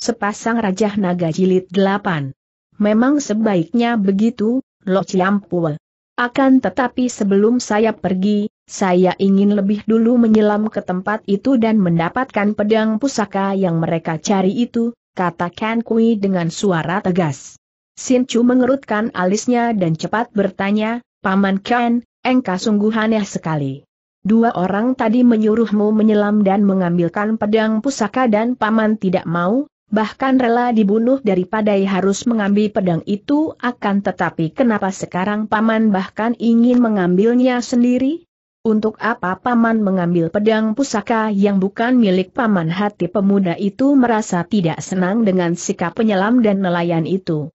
Sepasang Raja Naga Jilid 8. Memang sebaiknya begitu, Lo Ciampul. Akan tetapi sebelum saya pergi, saya ingin lebih dulu menyelam ke tempat itu dan mendapatkan pedang pusaka yang mereka cari itu, kata Ken Kui dengan suara tegas. Sin Chu mengerutkan alisnya dan cepat bertanya, Paman Ken, engkau sungguh aneh ya sekali. Dua orang tadi menyuruhmu menyelam dan mengambilkan pedang pusaka dan paman tidak mau, bahkan rela dibunuh daripada harus mengambil pedang itu akan tetapi kenapa sekarang paman bahkan ingin mengambilnya sendiri? Untuk apa paman mengambil pedang pusaka yang bukan milik paman hati pemuda itu merasa tidak senang dengan sikap penyelam dan nelayan itu.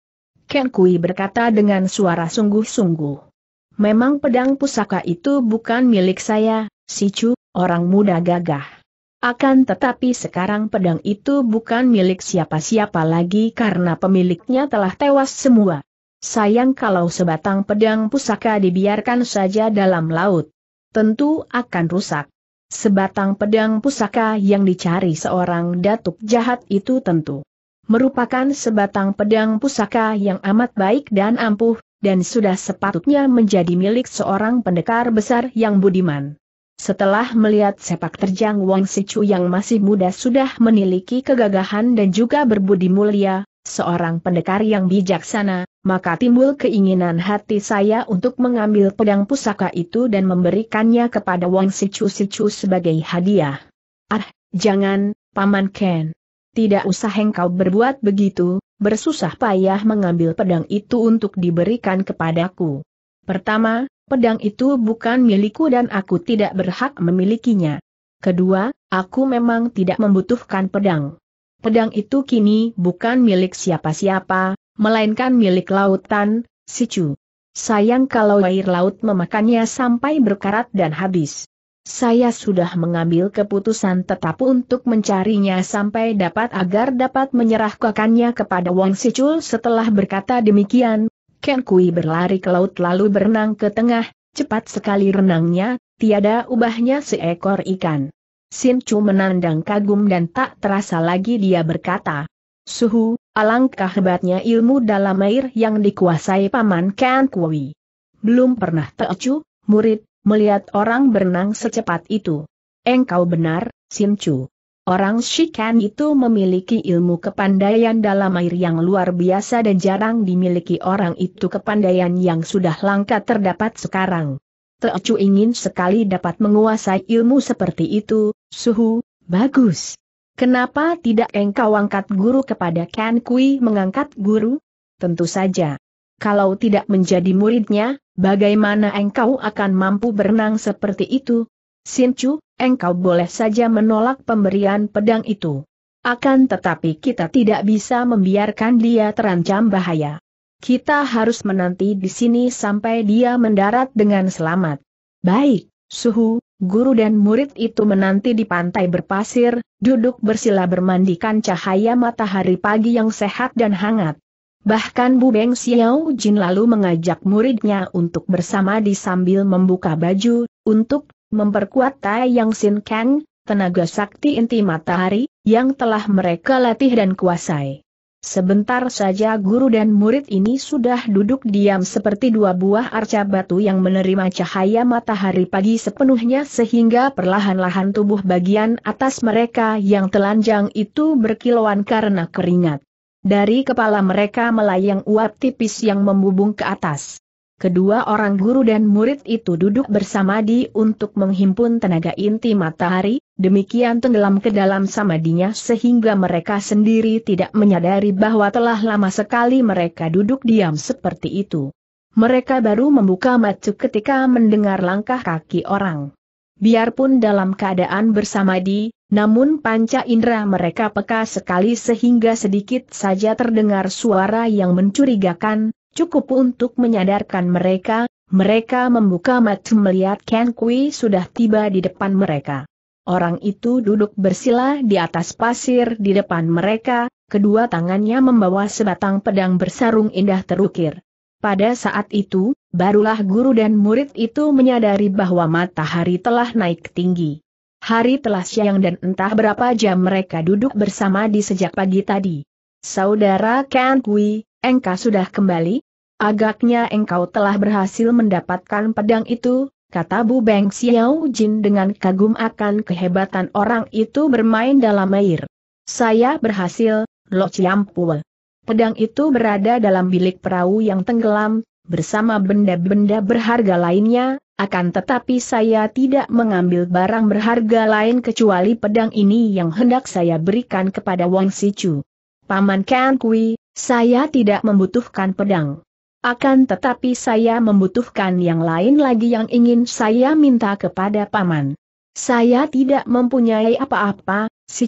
Ken Kui berkata dengan suara sungguh-sungguh. Memang pedang pusaka itu bukan milik saya, si Chu, orang muda gagah. Akan tetapi sekarang pedang itu bukan milik siapa-siapa lagi karena pemiliknya telah tewas semua. Sayang kalau sebatang pedang pusaka dibiarkan saja dalam laut. Tentu akan rusak. Sebatang pedang pusaka yang dicari seorang datuk jahat itu tentu merupakan sebatang pedang pusaka yang amat baik dan ampuh, dan sudah sepatutnya menjadi milik seorang pendekar besar yang budiman. Setelah melihat sepak terjang Wang Sichu yang masih muda sudah memiliki kegagahan dan juga berbudi mulia, seorang pendekar yang bijaksana, maka timbul keinginan hati saya untuk mengambil pedang pusaka itu dan memberikannya kepada Wang Sichu Sichu sebagai hadiah. Ah, jangan, Paman Ken. Tidak usah engkau berbuat begitu, bersusah payah mengambil pedang itu untuk diberikan kepadaku. Pertama, Pedang itu bukan milikku dan aku tidak berhak memilikinya. Kedua, aku memang tidak membutuhkan pedang. Pedang itu kini bukan milik siapa-siapa, melainkan milik lautan, Sicu. Sayang kalau air laut memakannya sampai berkarat dan habis. Saya sudah mengambil keputusan tetap untuk mencarinya sampai dapat agar dapat menyerahkannya kepada Wang Sicul setelah berkata demikian, Ken Kui berlari ke laut lalu berenang ke tengah, cepat sekali renangnya, tiada ubahnya seekor ikan. Sin Chu menandang kagum dan tak terasa lagi dia berkata, Suhu, alangkah hebatnya ilmu dalam air yang dikuasai Paman Ken Kui. Belum pernah teocu, murid, melihat orang berenang secepat itu. Engkau benar, Sin Chu. Orang Shikan itu memiliki ilmu kepandaian dalam air yang luar biasa dan jarang dimiliki orang itu kepandaian yang sudah langka terdapat sekarang. Teocu ingin sekali dapat menguasai ilmu seperti itu, suhu, bagus. Kenapa tidak engkau angkat guru kepada Ken Kui mengangkat guru? Tentu saja. Kalau tidak menjadi muridnya, bagaimana engkau akan mampu berenang seperti itu? Sincu, engkau boleh saja menolak pemberian pedang itu. Akan tetapi kita tidak bisa membiarkan dia terancam bahaya. Kita harus menanti di sini sampai dia mendarat dengan selamat. Baik, suhu, guru dan murid itu menanti di pantai berpasir, duduk bersila bermandikan cahaya matahari pagi yang sehat dan hangat. Bahkan Bu Beng Xiao Jin lalu mengajak muridnya untuk bersama di sambil membuka baju, untuk memperkuat Tai Yang Sin Kang, tenaga sakti inti matahari, yang telah mereka latih dan kuasai. Sebentar saja guru dan murid ini sudah duduk diam seperti dua buah arca batu yang menerima cahaya matahari pagi sepenuhnya sehingga perlahan-lahan tubuh bagian atas mereka yang telanjang itu berkilauan karena keringat. Dari kepala mereka melayang uap tipis yang membubung ke atas kedua orang guru dan murid itu duduk bersama di untuk menghimpun tenaga inti matahari, demikian tenggelam ke dalam samadinya sehingga mereka sendiri tidak menyadari bahwa telah lama sekali mereka duduk diam seperti itu. Mereka baru membuka mata ketika mendengar langkah kaki orang. Biarpun dalam keadaan bersamadi, namun panca indera mereka peka sekali sehingga sedikit saja terdengar suara yang mencurigakan, Cukup untuk menyadarkan mereka, mereka membuka mata melihat Ken Kui sudah tiba di depan mereka. Orang itu duduk bersila di atas pasir di depan mereka, kedua tangannya membawa sebatang pedang bersarung indah terukir. Pada saat itu, barulah guru dan murid itu menyadari bahwa matahari telah naik tinggi. Hari telah siang dan entah berapa jam mereka duduk bersama di sejak pagi tadi. Saudara Ken Kui, engkau sudah kembali? Agaknya engkau telah berhasil mendapatkan pedang itu, kata Bu Beng Xiao Jin dengan kagum akan kehebatan orang itu bermain dalam air. Saya berhasil, Lo Chiampul. Pedang itu berada dalam bilik perahu yang tenggelam, bersama benda-benda berharga lainnya, akan tetapi saya tidak mengambil barang berharga lain kecuali pedang ini yang hendak saya berikan kepada Wang Sichu. Paman Kan Kui, saya tidak membutuhkan pedang. Akan tetapi saya membutuhkan yang lain lagi yang ingin saya minta kepada paman. Saya tidak mempunyai apa-apa, si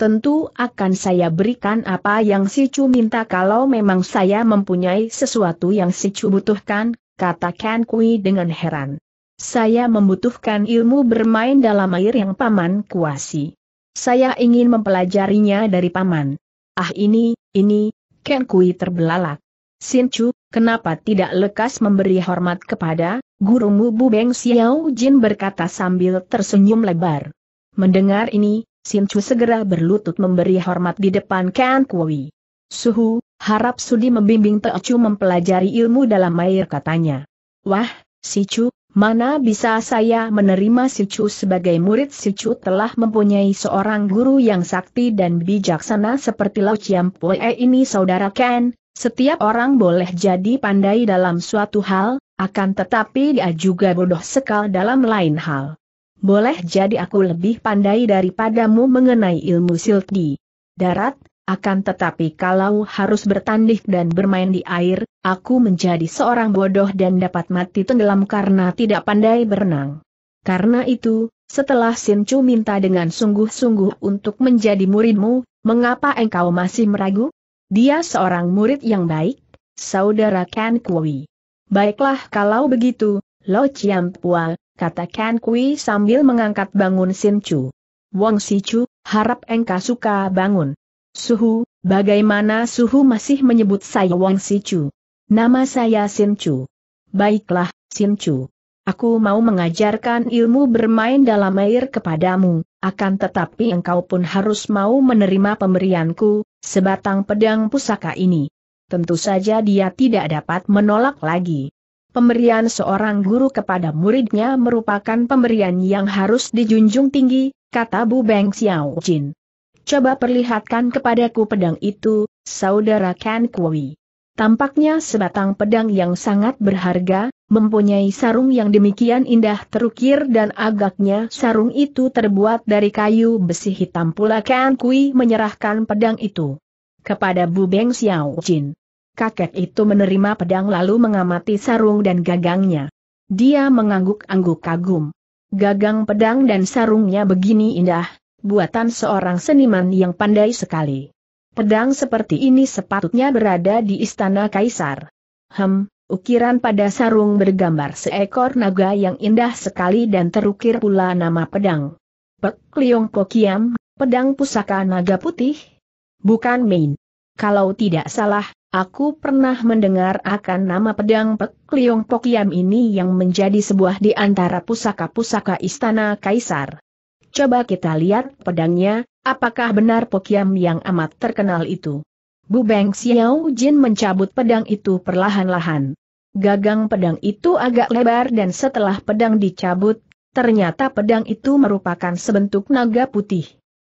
Tentu akan saya berikan apa yang si minta kalau memang saya mempunyai sesuatu yang si butuhkan, Katakan Kui dengan heran. Saya membutuhkan ilmu bermain dalam air yang paman kuasi. Saya ingin mempelajarinya dari paman. Ah ini, ini, Ken Kui terbelalak. Sin Chu, kenapa tidak lekas memberi hormat kepada, gurumu Bu Beng Xiao Jin berkata sambil tersenyum lebar. Mendengar ini, Sin Chu segera berlutut memberi hormat di depan Ken Kui. Suhu, harap Sudi membimbing Teo Chu mempelajari ilmu dalam air katanya. Wah, si Chu, Mana bisa saya menerima si Chu sebagai murid si Chu telah mempunyai seorang guru yang sakti dan bijaksana seperti Lao Chiam Pue ini saudara Ken, setiap orang boleh jadi pandai dalam suatu hal, akan tetapi dia juga bodoh sekal dalam lain hal. Boleh jadi aku lebih pandai daripadamu mengenai ilmu silti. Darat, akan tetapi kalau harus bertandih dan bermain di air, aku menjadi seorang bodoh dan dapat mati tenggelam karena tidak pandai berenang. Karena itu, setelah Sin Chu minta dengan sungguh-sungguh untuk menjadi muridmu, mengapa engkau masih meragu? Dia seorang murid yang baik, saudara Kan Kui. Baiklah kalau begitu, Lo Chiam Pua, kata Kan Kui sambil mengangkat bangun Sin Chu. Wong Si Chu, harap engkau suka bangun. Suhu, bagaimana Suhu masih menyebut saya Wang Sichu? Nama saya Sin Chu. Baiklah, Sin Chu. Aku mau mengajarkan ilmu bermain dalam air kepadamu, akan tetapi engkau pun harus mau menerima pemberianku, sebatang pedang pusaka ini. Tentu saja dia tidak dapat menolak lagi. Pemberian seorang guru kepada muridnya merupakan pemberian yang harus dijunjung tinggi, kata Bu Beng Xiao Jin. Coba perlihatkan kepadaku pedang itu, saudara Ken Kui. Tampaknya sebatang pedang yang sangat berharga, mempunyai sarung yang demikian indah terukir dan agaknya sarung itu terbuat dari kayu besi hitam pula Ken Kui menyerahkan pedang itu kepada Bu Beng Xiao Jin. Kakek itu menerima pedang lalu mengamati sarung dan gagangnya. Dia mengangguk-angguk kagum. Gagang pedang dan sarungnya begini indah, buatan seorang seniman yang pandai sekali. Pedang seperti ini sepatutnya berada di istana kaisar. Hem, ukiran pada sarung bergambar seekor naga yang indah sekali dan terukir pula nama pedang. Pek Liong Pokiam, pedang pusaka naga putih? Bukan main. Kalau tidak salah, aku pernah mendengar akan nama pedang Pek Liong Pokiam ini yang menjadi sebuah di antara pusaka-pusaka istana kaisar. Coba kita lihat pedangnya, apakah benar Pokiam yang amat terkenal itu. Bu Beng Xiao Jin mencabut pedang itu perlahan-lahan. Gagang pedang itu agak lebar dan setelah pedang dicabut, ternyata pedang itu merupakan sebentuk naga putih.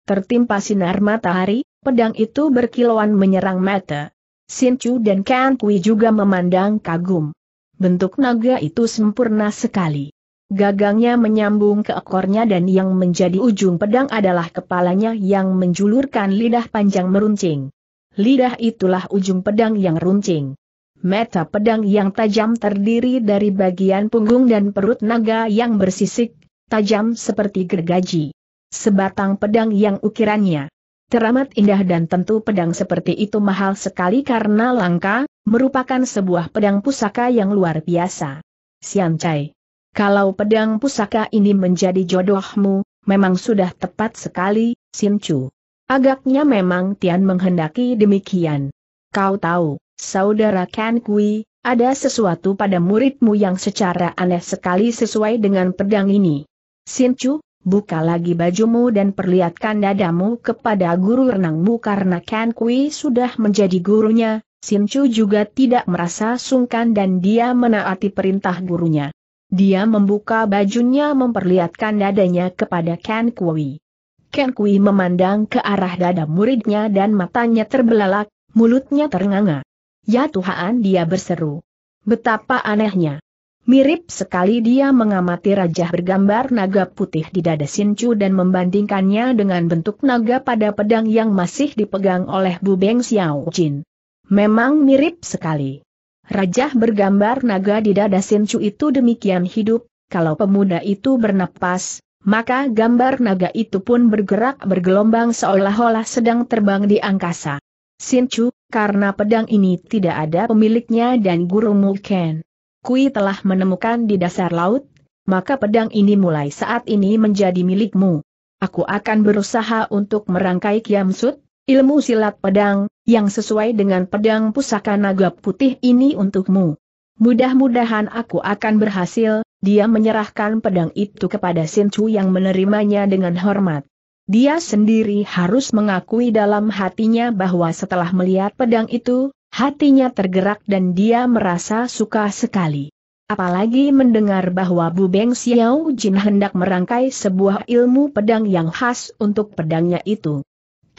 Tertimpa sinar matahari, pedang itu berkilauan menyerang mata. Sin Chu dan Kan Kui juga memandang kagum. Bentuk naga itu sempurna sekali. Gagangnya menyambung ke ekornya dan yang menjadi ujung pedang adalah kepalanya yang menjulurkan lidah panjang meruncing. Lidah itulah ujung pedang yang runcing. Meta pedang yang tajam terdiri dari bagian punggung dan perut naga yang bersisik, tajam seperti gergaji. Sebatang pedang yang ukirannya teramat indah dan tentu pedang seperti itu mahal sekali karena langka, merupakan sebuah pedang pusaka yang luar biasa. Siancai. Kalau pedang pusaka ini menjadi jodohmu, memang sudah tepat sekali, Sincu. Agaknya memang Tian menghendaki demikian. Kau tahu, saudara Ken Kui, ada sesuatu pada muridmu yang secara aneh sekali sesuai dengan pedang ini. Sincu, buka lagi bajumu dan perlihatkan dadamu kepada guru renangmu karena Ken Kui sudah menjadi gurunya, Sincu juga tidak merasa sungkan dan dia menaati perintah gurunya. Dia membuka bajunya memperlihatkan dadanya kepada Ken Kui. Ken Kui memandang ke arah dada muridnya dan matanya terbelalak, mulutnya ternganga. Ya Tuhan dia berseru. Betapa anehnya. Mirip sekali dia mengamati rajah bergambar naga putih di dada Sinchu dan membandingkannya dengan bentuk naga pada pedang yang masih dipegang oleh Bu Beng Xiao Jin. Memang mirip sekali. Rajah bergambar naga di dada Sincu itu demikian hidup, kalau pemuda itu bernapas, maka gambar naga itu pun bergerak bergelombang seolah-olah sedang terbang di angkasa. Sincu, karena pedang ini tidak ada pemiliknya dan guru Mulken. Kui telah menemukan di dasar laut, maka pedang ini mulai saat ini menjadi milikmu. Aku akan berusaha untuk merangkai kiamsut, ilmu silat pedang, yang sesuai dengan pedang pusaka naga putih ini untukmu. Mudah-mudahan aku akan berhasil, dia menyerahkan pedang itu kepada Chu yang menerimanya dengan hormat. Dia sendiri harus mengakui dalam hatinya bahwa setelah melihat pedang itu, hatinya tergerak dan dia merasa suka sekali. Apalagi mendengar bahwa Bu Beng Xiao Jin hendak merangkai sebuah ilmu pedang yang khas untuk pedangnya itu.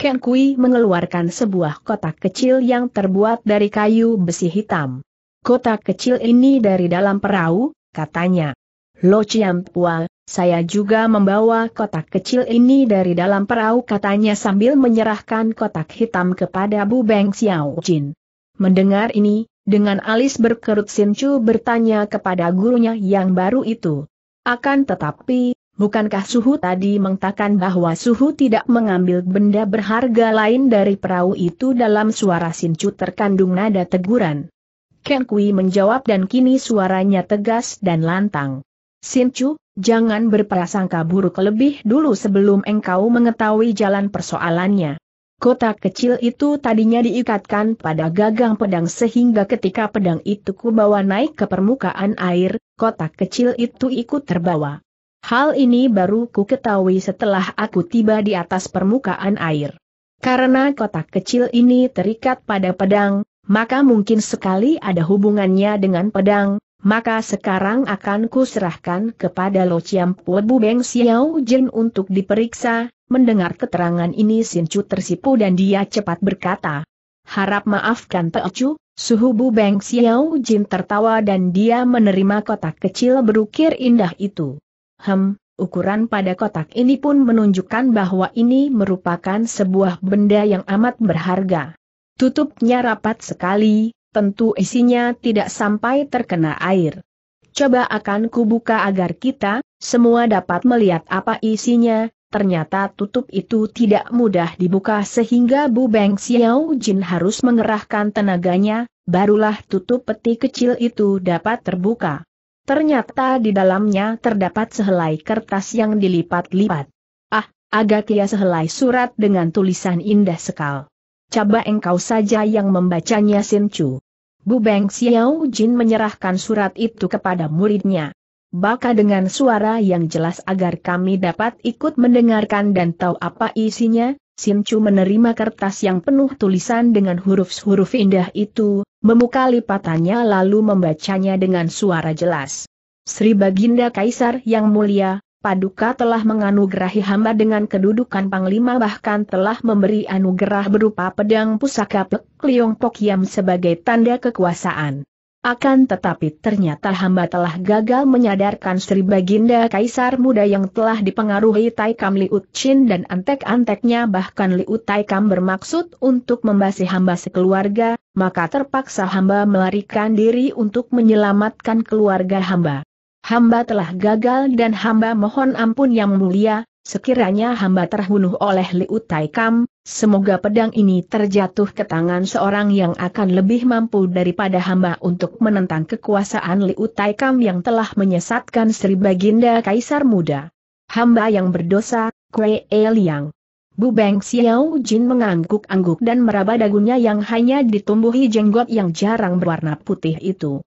Ken Kui mengeluarkan sebuah kotak kecil yang terbuat dari kayu besi hitam. Kotak kecil ini dari dalam perahu, katanya. Lo Chiam Pua, saya juga membawa kotak kecil ini dari dalam perahu katanya sambil menyerahkan kotak hitam kepada Bu Beng Xiao Jin. Mendengar ini, dengan alis berkerut Sin Chu bertanya kepada gurunya yang baru itu. Akan tetapi, Bukankah suhu tadi mengatakan bahwa suhu tidak mengambil benda berharga lain dari perahu itu dalam suara Sincu terkandung nada teguran? Ken Kui menjawab dan kini suaranya tegas dan lantang. Sincu, jangan berprasangka buruk lebih dulu sebelum engkau mengetahui jalan persoalannya. Kotak kecil itu tadinya diikatkan pada gagang pedang sehingga ketika pedang itu kubawa naik ke permukaan air, kotak kecil itu ikut terbawa. Hal ini baru ku ketahui setelah aku tiba di atas permukaan air. Karena kotak kecil ini terikat pada pedang, maka mungkin sekali ada hubungannya dengan pedang, maka sekarang akan kuserahkan kepada Lo Chiam Bu Beng Xiao Jin untuk diperiksa, mendengar keterangan ini Chu tersipu dan dia cepat berkata, Harap maafkan Chu. Suhu Bu Beng Xiao Jin tertawa dan dia menerima kotak kecil berukir indah itu. Hem, ukuran pada kotak ini pun menunjukkan bahwa ini merupakan sebuah benda yang amat berharga. Tutupnya rapat sekali, tentu isinya tidak sampai terkena air. Coba akan kubuka agar kita, semua dapat melihat apa isinya, ternyata tutup itu tidak mudah dibuka sehingga Bu Beng Xiao Jin harus mengerahkan tenaganya, barulah tutup peti kecil itu dapat terbuka. Ternyata di dalamnya terdapat sehelai kertas yang dilipat-lipat. Ah, agaknya sehelai surat dengan tulisan indah sekal. Coba engkau saja yang membacanya Sin Chu. Bu Beng Xiao Jin menyerahkan surat itu kepada muridnya. Baka dengan suara yang jelas agar kami dapat ikut mendengarkan dan tahu apa isinya, Simcu menerima kertas yang penuh tulisan dengan huruf-huruf indah itu, membuka lipatannya lalu membacanya dengan suara jelas. Sri Baginda Kaisar yang mulia, Paduka telah menganugerahi hamba dengan kedudukan Panglima bahkan telah memberi anugerah berupa pedang pusaka Pek Liong Pokiam sebagai tanda kekuasaan. Akan tetapi ternyata hamba telah gagal menyadarkan Sri Baginda Kaisar muda yang telah dipengaruhi Taikam Liut Chin dan antek-anteknya bahkan Liut Taikam bermaksud untuk membasi hamba sekeluarga, maka terpaksa hamba melarikan diri untuk menyelamatkan keluarga hamba. Hamba telah gagal dan hamba mohon ampun yang mulia, Sekiranya hamba terbunuh oleh Liu Taikam, semoga pedang ini terjatuh ke tangan seorang yang akan lebih mampu daripada hamba untuk menentang kekuasaan Liu Taikam yang telah menyesatkan Sri Baginda Kaisar Muda. Hamba yang berdosa, Kue Liang. Bu Beng Xiao Jin mengangguk-angguk dan meraba dagunya yang hanya ditumbuhi jenggot yang jarang berwarna putih itu.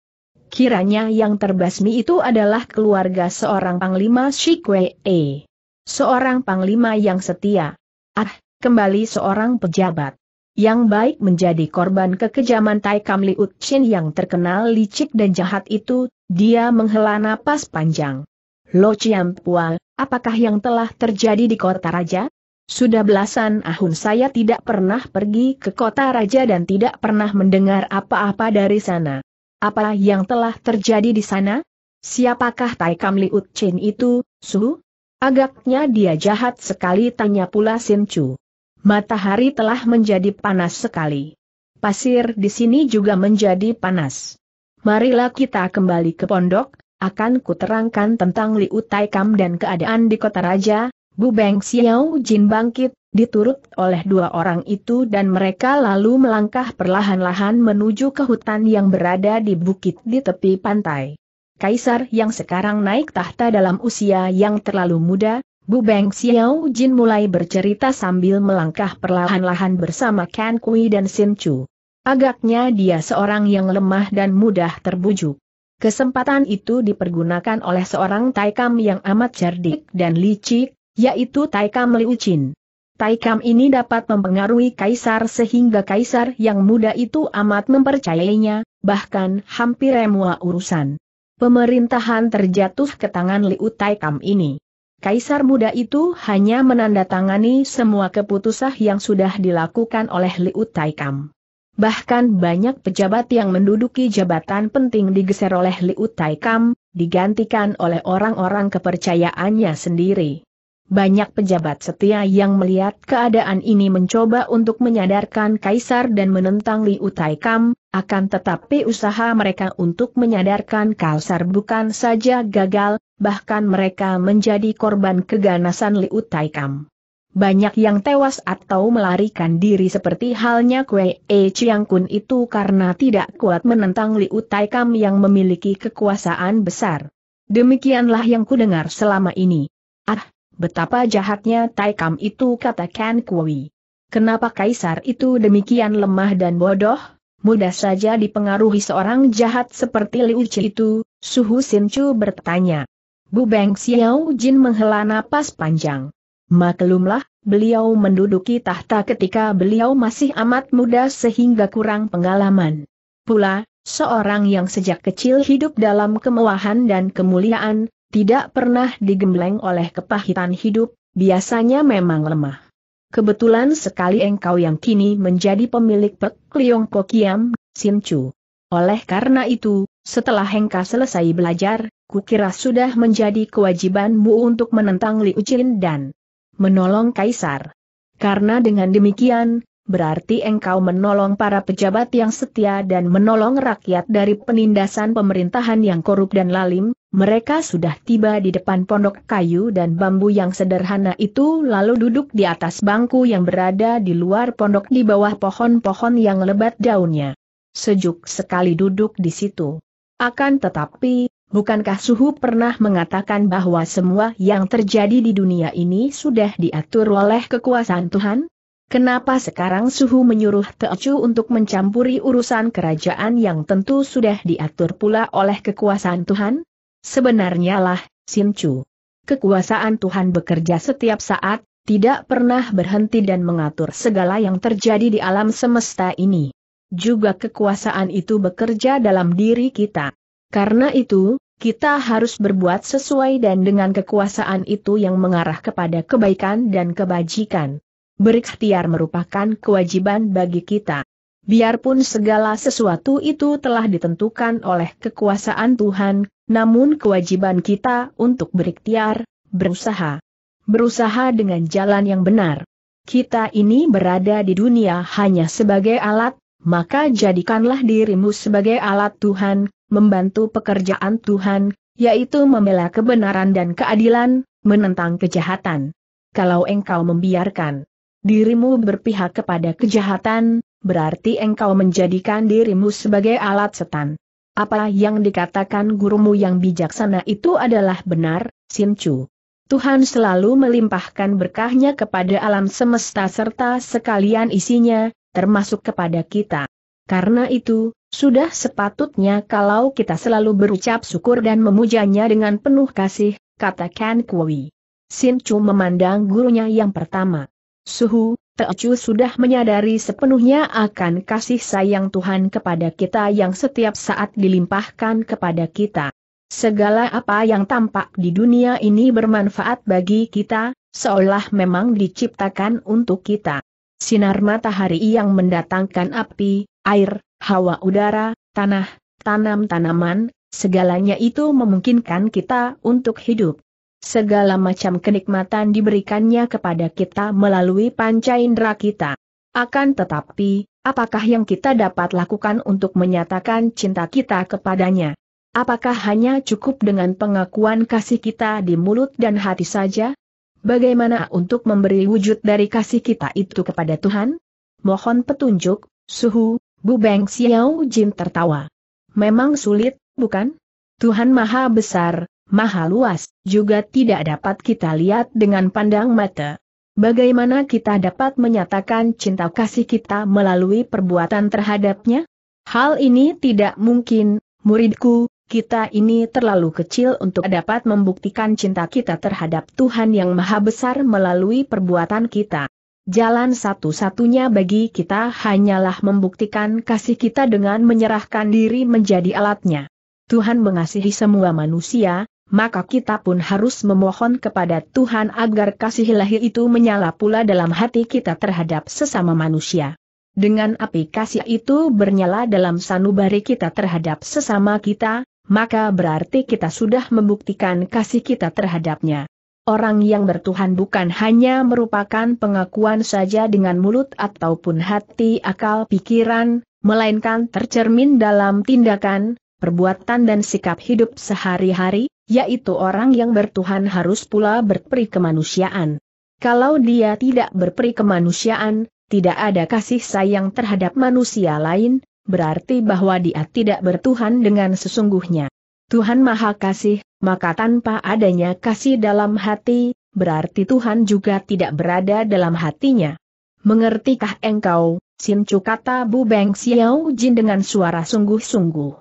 Kiranya yang terbasmi itu adalah keluarga seorang Panglima Shi Kue E. Seorang panglima yang setia. Ah, kembali seorang pejabat. Yang baik menjadi korban kekejaman Tai Kam Liut Chin yang terkenal licik dan jahat itu, dia menghela napas panjang. Lo Chiam Pua, apakah yang telah terjadi di kota raja? Sudah belasan tahun saya tidak pernah pergi ke kota raja dan tidak pernah mendengar apa-apa dari sana. Apa yang telah terjadi di sana? Siapakah Tai Kam Liut Chin itu, Su? Agaknya dia jahat sekali tanya pula Sin Chu. Matahari telah menjadi panas sekali. Pasir di sini juga menjadi panas. Marilah kita kembali ke pondok, akan kuterangkan tentang Liu Tai Kam dan keadaan di kota raja, Bu Beng Xiao Jin bangkit, diturut oleh dua orang itu dan mereka lalu melangkah perlahan-lahan menuju ke hutan yang berada di bukit di tepi pantai kaisar yang sekarang naik tahta dalam usia yang terlalu muda, Bu Beng Xiao Jin mulai bercerita sambil melangkah perlahan-lahan bersama Kan Kui dan Sin Chu. Agaknya dia seorang yang lemah dan mudah terbujuk. Kesempatan itu dipergunakan oleh seorang Taikam yang amat cerdik dan licik, yaitu Taikam Liu Chin. Taikam ini dapat mempengaruhi kaisar sehingga kaisar yang muda itu amat mempercayainya, bahkan hampir semua urusan. Pemerintahan terjatuh ke tangan Liu Taikam ini. Kaisar muda itu hanya menandatangani semua keputusan yang sudah dilakukan oleh Liu Taikam. Bahkan banyak pejabat yang menduduki jabatan penting digeser oleh Liu Taikam, digantikan oleh orang-orang kepercayaannya sendiri. Banyak pejabat setia yang melihat keadaan ini mencoba untuk menyadarkan Kaisar dan menentang Liu Taikam, akan tetapi usaha mereka untuk menyadarkan Kaisar bukan saja gagal, bahkan mereka menjadi korban keganasan Liu Taikam. Banyak yang tewas atau melarikan diri seperti halnya Kue E Chiang Kun itu karena tidak kuat menentang Liu Taikam yang memiliki kekuasaan besar. Demikianlah yang kudengar selama ini. Ah, Betapa jahatnya Taikam itu katakan Kui. Kenapa kaisar itu demikian lemah dan bodoh? Mudah saja dipengaruhi seorang jahat seperti Liu Qi itu, Suhu Sin Chu bertanya. Bu Beng Xiao Jin menghela napas panjang. Maklumlah, beliau menduduki tahta ketika beliau masih amat muda sehingga kurang pengalaman. Pula, seorang yang sejak kecil hidup dalam kemewahan dan kemuliaan, tidak pernah digembleng oleh kepahitan hidup, biasanya memang lemah. Kebetulan sekali engkau yang kini menjadi pemilik Pek Liong Kokiam, Sin Chu. Oleh karena itu, setelah Hengka selesai belajar, kukira sudah menjadi kewajibanmu untuk menentang Liu Jin dan menolong Kaisar. Karena dengan demikian, berarti engkau menolong para pejabat yang setia dan menolong rakyat dari penindasan pemerintahan yang korup dan lalim, mereka sudah tiba di depan pondok kayu dan bambu yang sederhana itu lalu duduk di atas bangku yang berada di luar pondok di bawah pohon-pohon yang lebat daunnya. Sejuk sekali duduk di situ. Akan tetapi, bukankah Suhu pernah mengatakan bahwa semua yang terjadi di dunia ini sudah diatur oleh kekuasaan Tuhan? Kenapa sekarang Suhu menyuruh Teocu untuk mencampuri urusan kerajaan yang tentu sudah diatur pula oleh kekuasaan Tuhan? Sebenarnya lah, Chu. Kekuasaan Tuhan bekerja setiap saat, tidak pernah berhenti dan mengatur segala yang terjadi di alam semesta ini. Juga kekuasaan itu bekerja dalam diri kita. Karena itu, kita harus berbuat sesuai dan dengan kekuasaan itu yang mengarah kepada kebaikan dan kebajikan. Berikhtiar merupakan kewajiban bagi kita. Biarpun segala sesuatu itu telah ditentukan oleh kekuasaan Tuhan, namun kewajiban kita untuk berikhtiar, berusaha. Berusaha dengan jalan yang benar. Kita ini berada di dunia hanya sebagai alat, maka jadikanlah dirimu sebagai alat Tuhan, membantu pekerjaan Tuhan, yaitu membela kebenaran dan keadilan, menentang kejahatan. Kalau engkau membiarkan dirimu berpihak kepada kejahatan, berarti engkau menjadikan dirimu sebagai alat setan. Apa yang dikatakan gurumu yang bijaksana itu adalah benar, Chu. Tuhan selalu melimpahkan berkahnya kepada alam semesta serta sekalian isinya, termasuk kepada kita. Karena itu, sudah sepatutnya kalau kita selalu berucap syukur dan memujanya dengan penuh kasih, katakan Kuwi. Sin Chu memandang gurunya yang pertama. Suhu, Teocu sudah menyadari sepenuhnya akan kasih sayang Tuhan kepada kita yang setiap saat dilimpahkan kepada kita. Segala apa yang tampak di dunia ini bermanfaat bagi kita, seolah memang diciptakan untuk kita. Sinar matahari yang mendatangkan api, air, hawa udara, tanah, tanam-tanaman, segalanya itu memungkinkan kita untuk hidup segala macam kenikmatan diberikannya kepada kita melalui panca indera kita. Akan tetapi, apakah yang kita dapat lakukan untuk menyatakan cinta kita kepadanya? Apakah hanya cukup dengan pengakuan kasih kita di mulut dan hati saja? Bagaimana untuk memberi wujud dari kasih kita itu kepada Tuhan? Mohon petunjuk, suhu, Bu Beng Xiao Jin tertawa. Memang sulit, bukan? Tuhan Maha Besar, maha luas, juga tidak dapat kita lihat dengan pandang mata. Bagaimana kita dapat menyatakan cinta kasih kita melalui perbuatan terhadapnya? Hal ini tidak mungkin, muridku, kita ini terlalu kecil untuk dapat membuktikan cinta kita terhadap Tuhan yang Maha Besar melalui perbuatan kita. Jalan satu-satunya bagi kita hanyalah membuktikan kasih kita dengan menyerahkan diri menjadi alatnya. Tuhan mengasihi semua manusia, maka kita pun harus memohon kepada Tuhan agar kasih ilahi itu menyala pula dalam hati kita terhadap sesama manusia. Dengan api kasih itu bernyala dalam sanubari kita terhadap sesama kita, maka berarti kita sudah membuktikan kasih kita terhadapnya. Orang yang bertuhan bukan hanya merupakan pengakuan saja dengan mulut ataupun hati akal pikiran, melainkan tercermin dalam tindakan, perbuatan dan sikap hidup sehari-hari, yaitu orang yang bertuhan harus pula berperi kemanusiaan. Kalau dia tidak berperi kemanusiaan, tidak ada kasih sayang terhadap manusia lain, berarti bahwa dia tidak bertuhan dengan sesungguhnya. Tuhan Maha Kasih, maka tanpa adanya kasih dalam hati, berarti Tuhan juga tidak berada dalam hatinya. Mengertikah engkau, Chu kata Bu Beng Xiao Jin dengan suara sungguh-sungguh.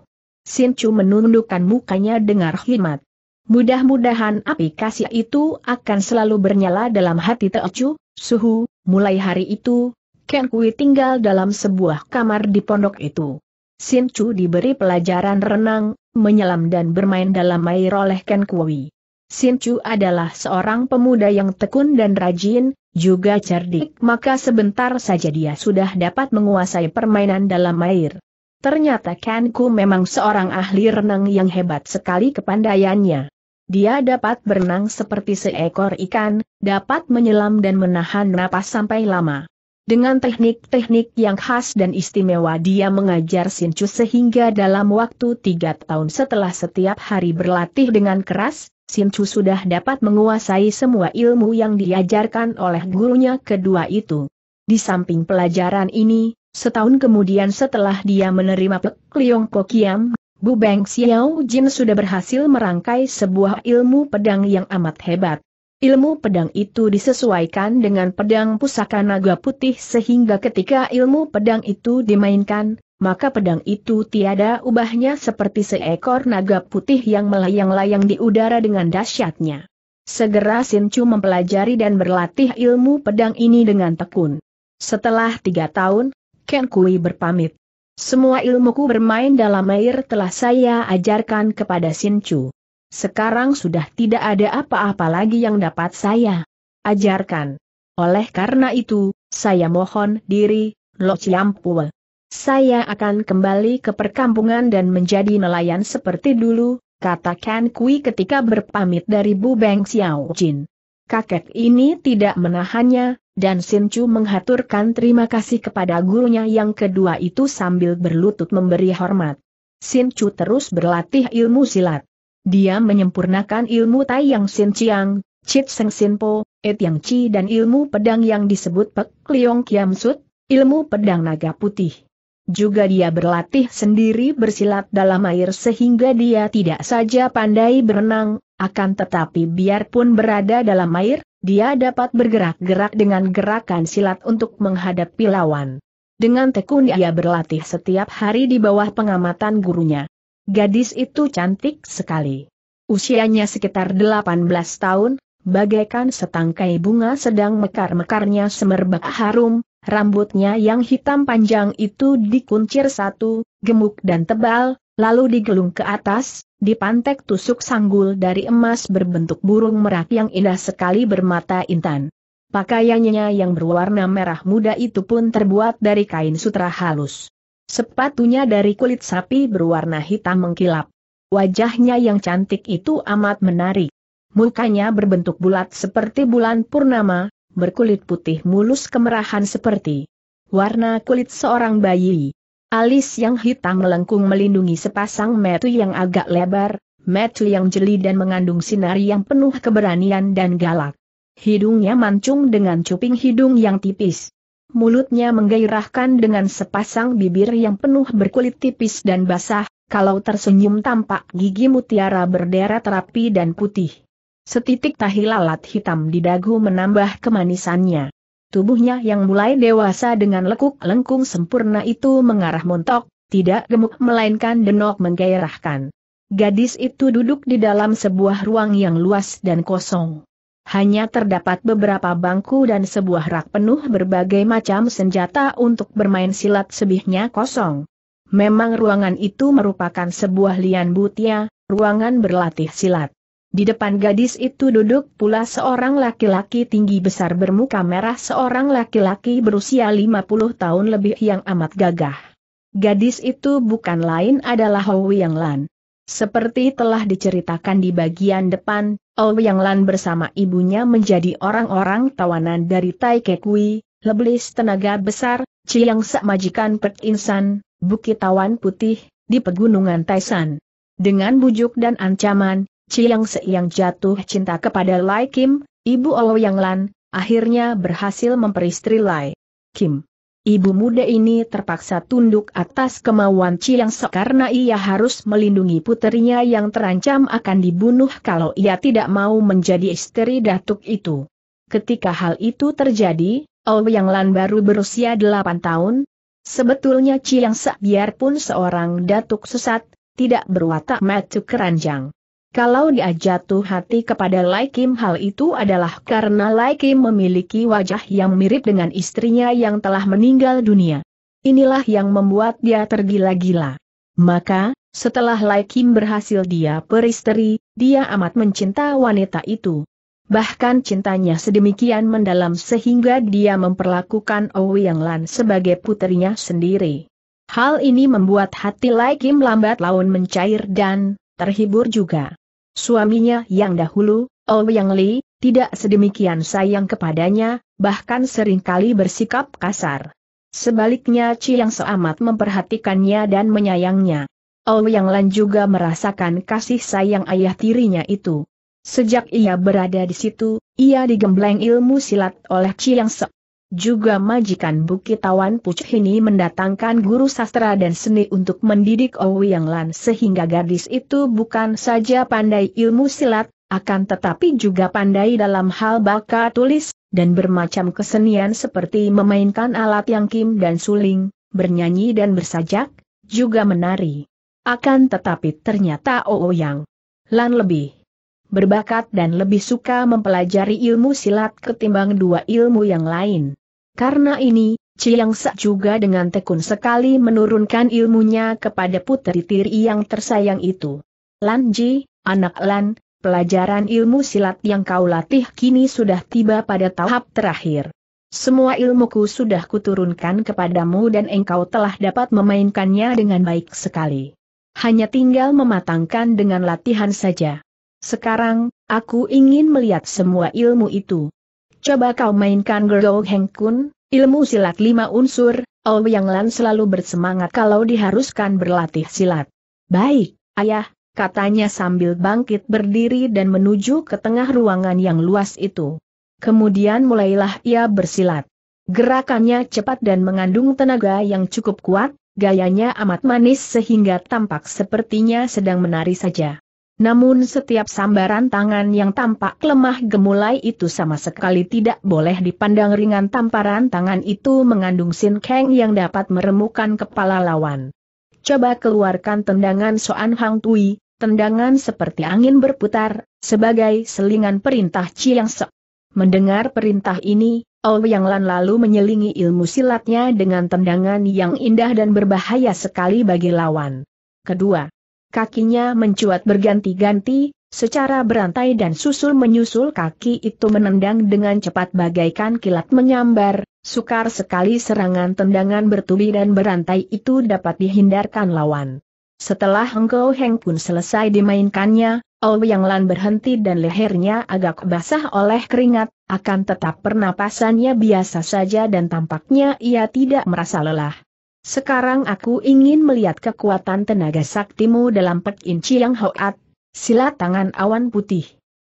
Chu menundukkan mukanya dengan khidmat. Mudah-mudahan api kasih itu akan selalu bernyala dalam hati Teocu, Suhu, mulai hari itu, Ken Kui tinggal dalam sebuah kamar di pondok itu. Sin Chu diberi pelajaran renang, menyelam dan bermain dalam air oleh Ken Kui. Sin Chu adalah seorang pemuda yang tekun dan rajin, juga cerdik maka sebentar saja dia sudah dapat menguasai permainan dalam air. Ternyata Ken memang seorang ahli renang yang hebat sekali kepandaiannya. Dia dapat berenang seperti seekor ikan, dapat menyelam dan menahan napas sampai lama. Dengan teknik-teknik yang khas dan istimewa dia mengajar Sinchu sehingga dalam waktu tiga tahun setelah setiap hari berlatih dengan keras, Sinchu sudah dapat menguasai semua ilmu yang diajarkan oleh gurunya kedua itu. Di samping pelajaran ini, setahun kemudian setelah dia menerima Pek Liong Bu Beng Xiao Jin sudah berhasil merangkai sebuah ilmu pedang yang amat hebat. Ilmu pedang itu disesuaikan dengan pedang pusaka naga putih sehingga ketika ilmu pedang itu dimainkan, maka pedang itu tiada ubahnya seperti seekor naga putih yang melayang-layang di udara dengan dahsyatnya. Segera Sin Chu mempelajari dan berlatih ilmu pedang ini dengan tekun. Setelah tiga tahun, Ken Kui berpamit. Semua ilmuku bermain dalam air telah saya ajarkan kepada Sin Chu. Sekarang sudah tidak ada apa-apa lagi yang dapat saya ajarkan. Oleh karena itu, saya mohon diri, Lo Ciampul. Saya akan kembali ke perkampungan dan menjadi nelayan seperti dulu, Katakan Kui ketika berpamit dari Bu Beng Xiao Jin. Kakek ini tidak menahannya, dan Sin Chu menghaturkan terima kasih kepada gurunya yang kedua itu sambil berlutut memberi hormat. Sin Chu terus berlatih ilmu silat. Dia menyempurnakan ilmu Tai Yang Sin Chiang, Chit Seng Sin Po, Et Yang Chi dan ilmu pedang yang disebut Pek Liong Kiam Sut, ilmu pedang naga putih. Juga dia berlatih sendiri bersilat dalam air sehingga dia tidak saja pandai berenang, akan tetapi biarpun berada dalam air, dia dapat bergerak-gerak dengan gerakan silat untuk menghadapi lawan. Dengan tekun ia berlatih setiap hari di bawah pengamatan gurunya. Gadis itu cantik sekali. Usianya sekitar 18 tahun, bagaikan setangkai bunga sedang mekar-mekarnya semerbak harum, rambutnya yang hitam panjang itu dikuncir satu, gemuk dan tebal, lalu digelung ke atas, di dipantek tusuk sanggul dari emas berbentuk burung merak yang indah sekali bermata intan. Pakaiannya yang berwarna merah muda itu pun terbuat dari kain sutra halus. Sepatunya dari kulit sapi berwarna hitam mengkilap. Wajahnya yang cantik itu amat menarik. Mukanya berbentuk bulat seperti bulan purnama, berkulit putih mulus kemerahan seperti warna kulit seorang bayi. Alis yang hitam melengkung melindungi sepasang metu yang agak lebar, metu yang jeli dan mengandung sinar yang penuh keberanian dan galak. Hidungnya mancung dengan cuping hidung yang tipis. Mulutnya menggairahkan dengan sepasang bibir yang penuh berkulit tipis dan basah, kalau tersenyum tampak gigi mutiara berderet rapi dan putih. Setitik tahi lalat hitam di dagu menambah kemanisannya. Tubuhnya yang mulai dewasa dengan lekuk lengkung sempurna itu mengarah montok, tidak gemuk melainkan denok menggairahkan. Gadis itu duduk di dalam sebuah ruang yang luas dan kosong. Hanya terdapat beberapa bangku dan sebuah rak penuh berbagai macam senjata untuk bermain silat sebihnya kosong. Memang ruangan itu merupakan sebuah lian butia, ruangan berlatih silat. Di depan gadis itu duduk pula seorang laki-laki tinggi besar bermuka merah seorang laki-laki berusia 50 tahun lebih yang amat gagah. Gadis itu bukan lain adalah Hou Yang Lan. Seperti telah diceritakan di bagian depan, Hou Yang Lan bersama ibunya menjadi orang-orang tawanan dari Tai Kekui, Leblis tenaga besar, Chiang Sak majikan Pek Insan, Bukit Tawan Putih, di Pegunungan Taisan. Dengan bujuk dan ancaman, Chiang Seiang jatuh cinta kepada Lai Kim, ibu Ouyang Lan, akhirnya berhasil memperistri Lai Kim. Ibu muda ini terpaksa tunduk atas kemauan Chiang Se karena ia harus melindungi putrinya yang terancam akan dibunuh kalau ia tidak mau menjadi istri datuk itu. Ketika hal itu terjadi, Ouyang Lan baru berusia 8 tahun. Sebetulnya Chiang Se biarpun seorang datuk sesat, tidak berwatak metu keranjang. Kalau dia jatuh hati kepada Lai Kim hal itu adalah karena Lai Kim memiliki wajah yang mirip dengan istrinya yang telah meninggal dunia. Inilah yang membuat dia tergila-gila. Maka, setelah Lai Kim berhasil dia peristeri, dia amat mencinta wanita itu. Bahkan cintanya sedemikian mendalam sehingga dia memperlakukan Owi Yang Lan sebagai putrinya sendiri. Hal ini membuat hati Lai Kim lambat laun mencair dan terhibur juga. Suaminya yang dahulu, oh Yang Li, tidak sedemikian sayang kepadanya, bahkan seringkali bersikap kasar. Sebaliknya yang Seamat memperhatikannya dan menyayangnya. Oh yang Lan juga merasakan kasih sayang ayah tirinya itu. Sejak ia berada di situ, ia digembleng ilmu silat oleh yang Se. Juga majikan Bukit Tawan Puch ini mendatangkan guru sastra dan seni untuk mendidik Ouyang Lan sehingga gadis itu bukan saja pandai ilmu silat, akan tetapi juga pandai dalam hal baka tulis, dan bermacam kesenian seperti memainkan alat yang kim dan suling, bernyanyi dan bersajak, juga menari. Akan tetapi ternyata Ouyang Lan lebih berbakat dan lebih suka mempelajari ilmu silat ketimbang dua ilmu yang lain. Karena ini, Ciyang Sa juga dengan tekun sekali menurunkan ilmunya kepada putri tiri yang tersayang itu. Lan Ji, anak Lan, pelajaran ilmu silat yang kau latih kini sudah tiba pada tahap terakhir. Semua ilmuku sudah kuturunkan kepadamu dan engkau telah dapat memainkannya dengan baik sekali. Hanya tinggal mematangkan dengan latihan saja. Sekarang, aku ingin melihat semua ilmu itu. Coba kau mainkan Gerdo Heng Kun, ilmu silat lima unsur, Yang Lan selalu bersemangat kalau diharuskan berlatih silat. Baik, ayah, katanya sambil bangkit berdiri dan menuju ke tengah ruangan yang luas itu. Kemudian mulailah ia bersilat. Gerakannya cepat dan mengandung tenaga yang cukup kuat, gayanya amat manis sehingga tampak sepertinya sedang menari saja. Namun setiap sambaran tangan yang tampak lemah gemulai itu sama sekali tidak boleh dipandang ringan tamparan tangan itu mengandung sin keng yang dapat meremukan kepala lawan. Coba keluarkan tendangan Soan Hang Tui, tendangan seperti angin berputar, sebagai selingan perintah Chiang se. Mendengar perintah ini, Ou Yang Lan lalu menyelingi ilmu silatnya dengan tendangan yang indah dan berbahaya sekali bagi lawan. Kedua, kakinya mencuat berganti-ganti, secara berantai dan susul-menyusul kaki itu menendang dengan cepat bagaikan kilat menyambar, sukar sekali serangan tendangan bertubi dan berantai itu dapat dihindarkan lawan. Setelah Engkau Heng pun selesai dimainkannya, Ou Yang Lan berhenti dan lehernya agak basah oleh keringat, akan tetap pernapasannya biasa saja dan tampaknya ia tidak merasa lelah. Sekarang aku ingin melihat kekuatan tenaga saktimu dalam Pek In Chiang Hoat, silat tangan awan putih.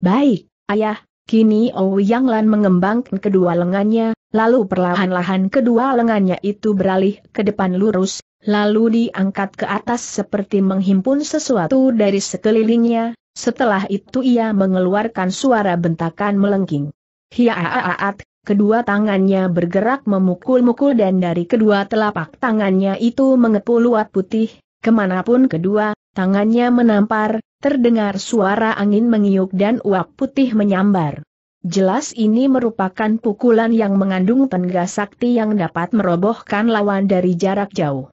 Baik, ayah, kini Ouyang Lan mengembangkan kedua lengannya, lalu perlahan-lahan kedua lengannya itu beralih ke depan lurus, lalu diangkat ke atas seperti menghimpun sesuatu dari sekelilingnya, setelah itu ia mengeluarkan suara bentakan melengking. Hiaaat, kedua tangannya bergerak memukul-mukul dan dari kedua telapak tangannya itu mengepul luat putih, kemanapun kedua, tangannya menampar, terdengar suara angin mengiuk dan uap putih menyambar. Jelas ini merupakan pukulan yang mengandung tenaga sakti yang dapat merobohkan lawan dari jarak jauh.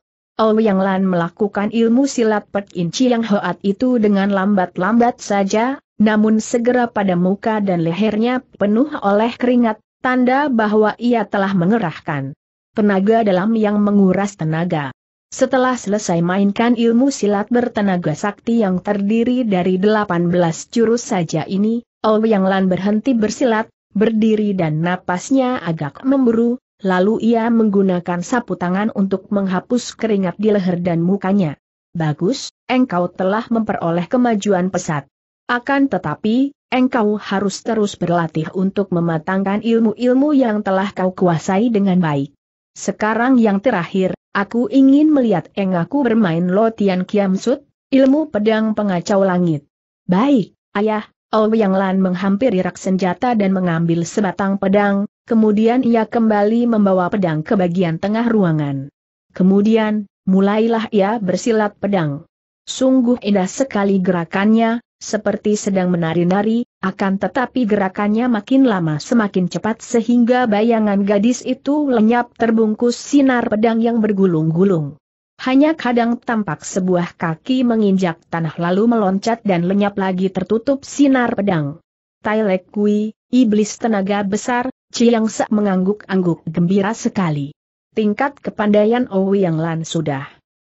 yang Lan melakukan ilmu silat Pek In yang Hoat itu dengan lambat-lambat saja, namun segera pada muka dan lehernya penuh oleh keringat, tanda bahwa ia telah mengerahkan tenaga dalam yang menguras tenaga. Setelah selesai mainkan ilmu silat bertenaga sakti yang terdiri dari 18 jurus saja ini, Ouyang oh Lan berhenti bersilat, berdiri dan napasnya agak memburu. lalu ia menggunakan sapu tangan untuk menghapus keringat di leher dan mukanya. Bagus, engkau telah memperoleh kemajuan pesat. Akan tetapi, engkau harus terus berlatih untuk mematangkan ilmu-ilmu yang telah kau kuasai dengan baik. Sekarang yang terakhir, aku ingin melihat engaku bermain Lotian Kiamsut, ilmu pedang pengacau langit. Baik, ayah, Yang Lan menghampiri rak senjata dan mengambil sebatang pedang, kemudian ia kembali membawa pedang ke bagian tengah ruangan. Kemudian, mulailah ia bersilat pedang. Sungguh indah sekali gerakannya, seperti sedang menari-nari, akan tetapi gerakannya makin lama semakin cepat sehingga bayangan gadis itu lenyap terbungkus sinar pedang yang bergulung-gulung. Hanya kadang tampak sebuah kaki menginjak tanah lalu meloncat dan lenyap lagi tertutup sinar pedang. Tailek Kui, iblis tenaga besar, Ciyang Sa mengangguk-angguk gembira sekali. Tingkat kepandaian Owi Yang Lan sudah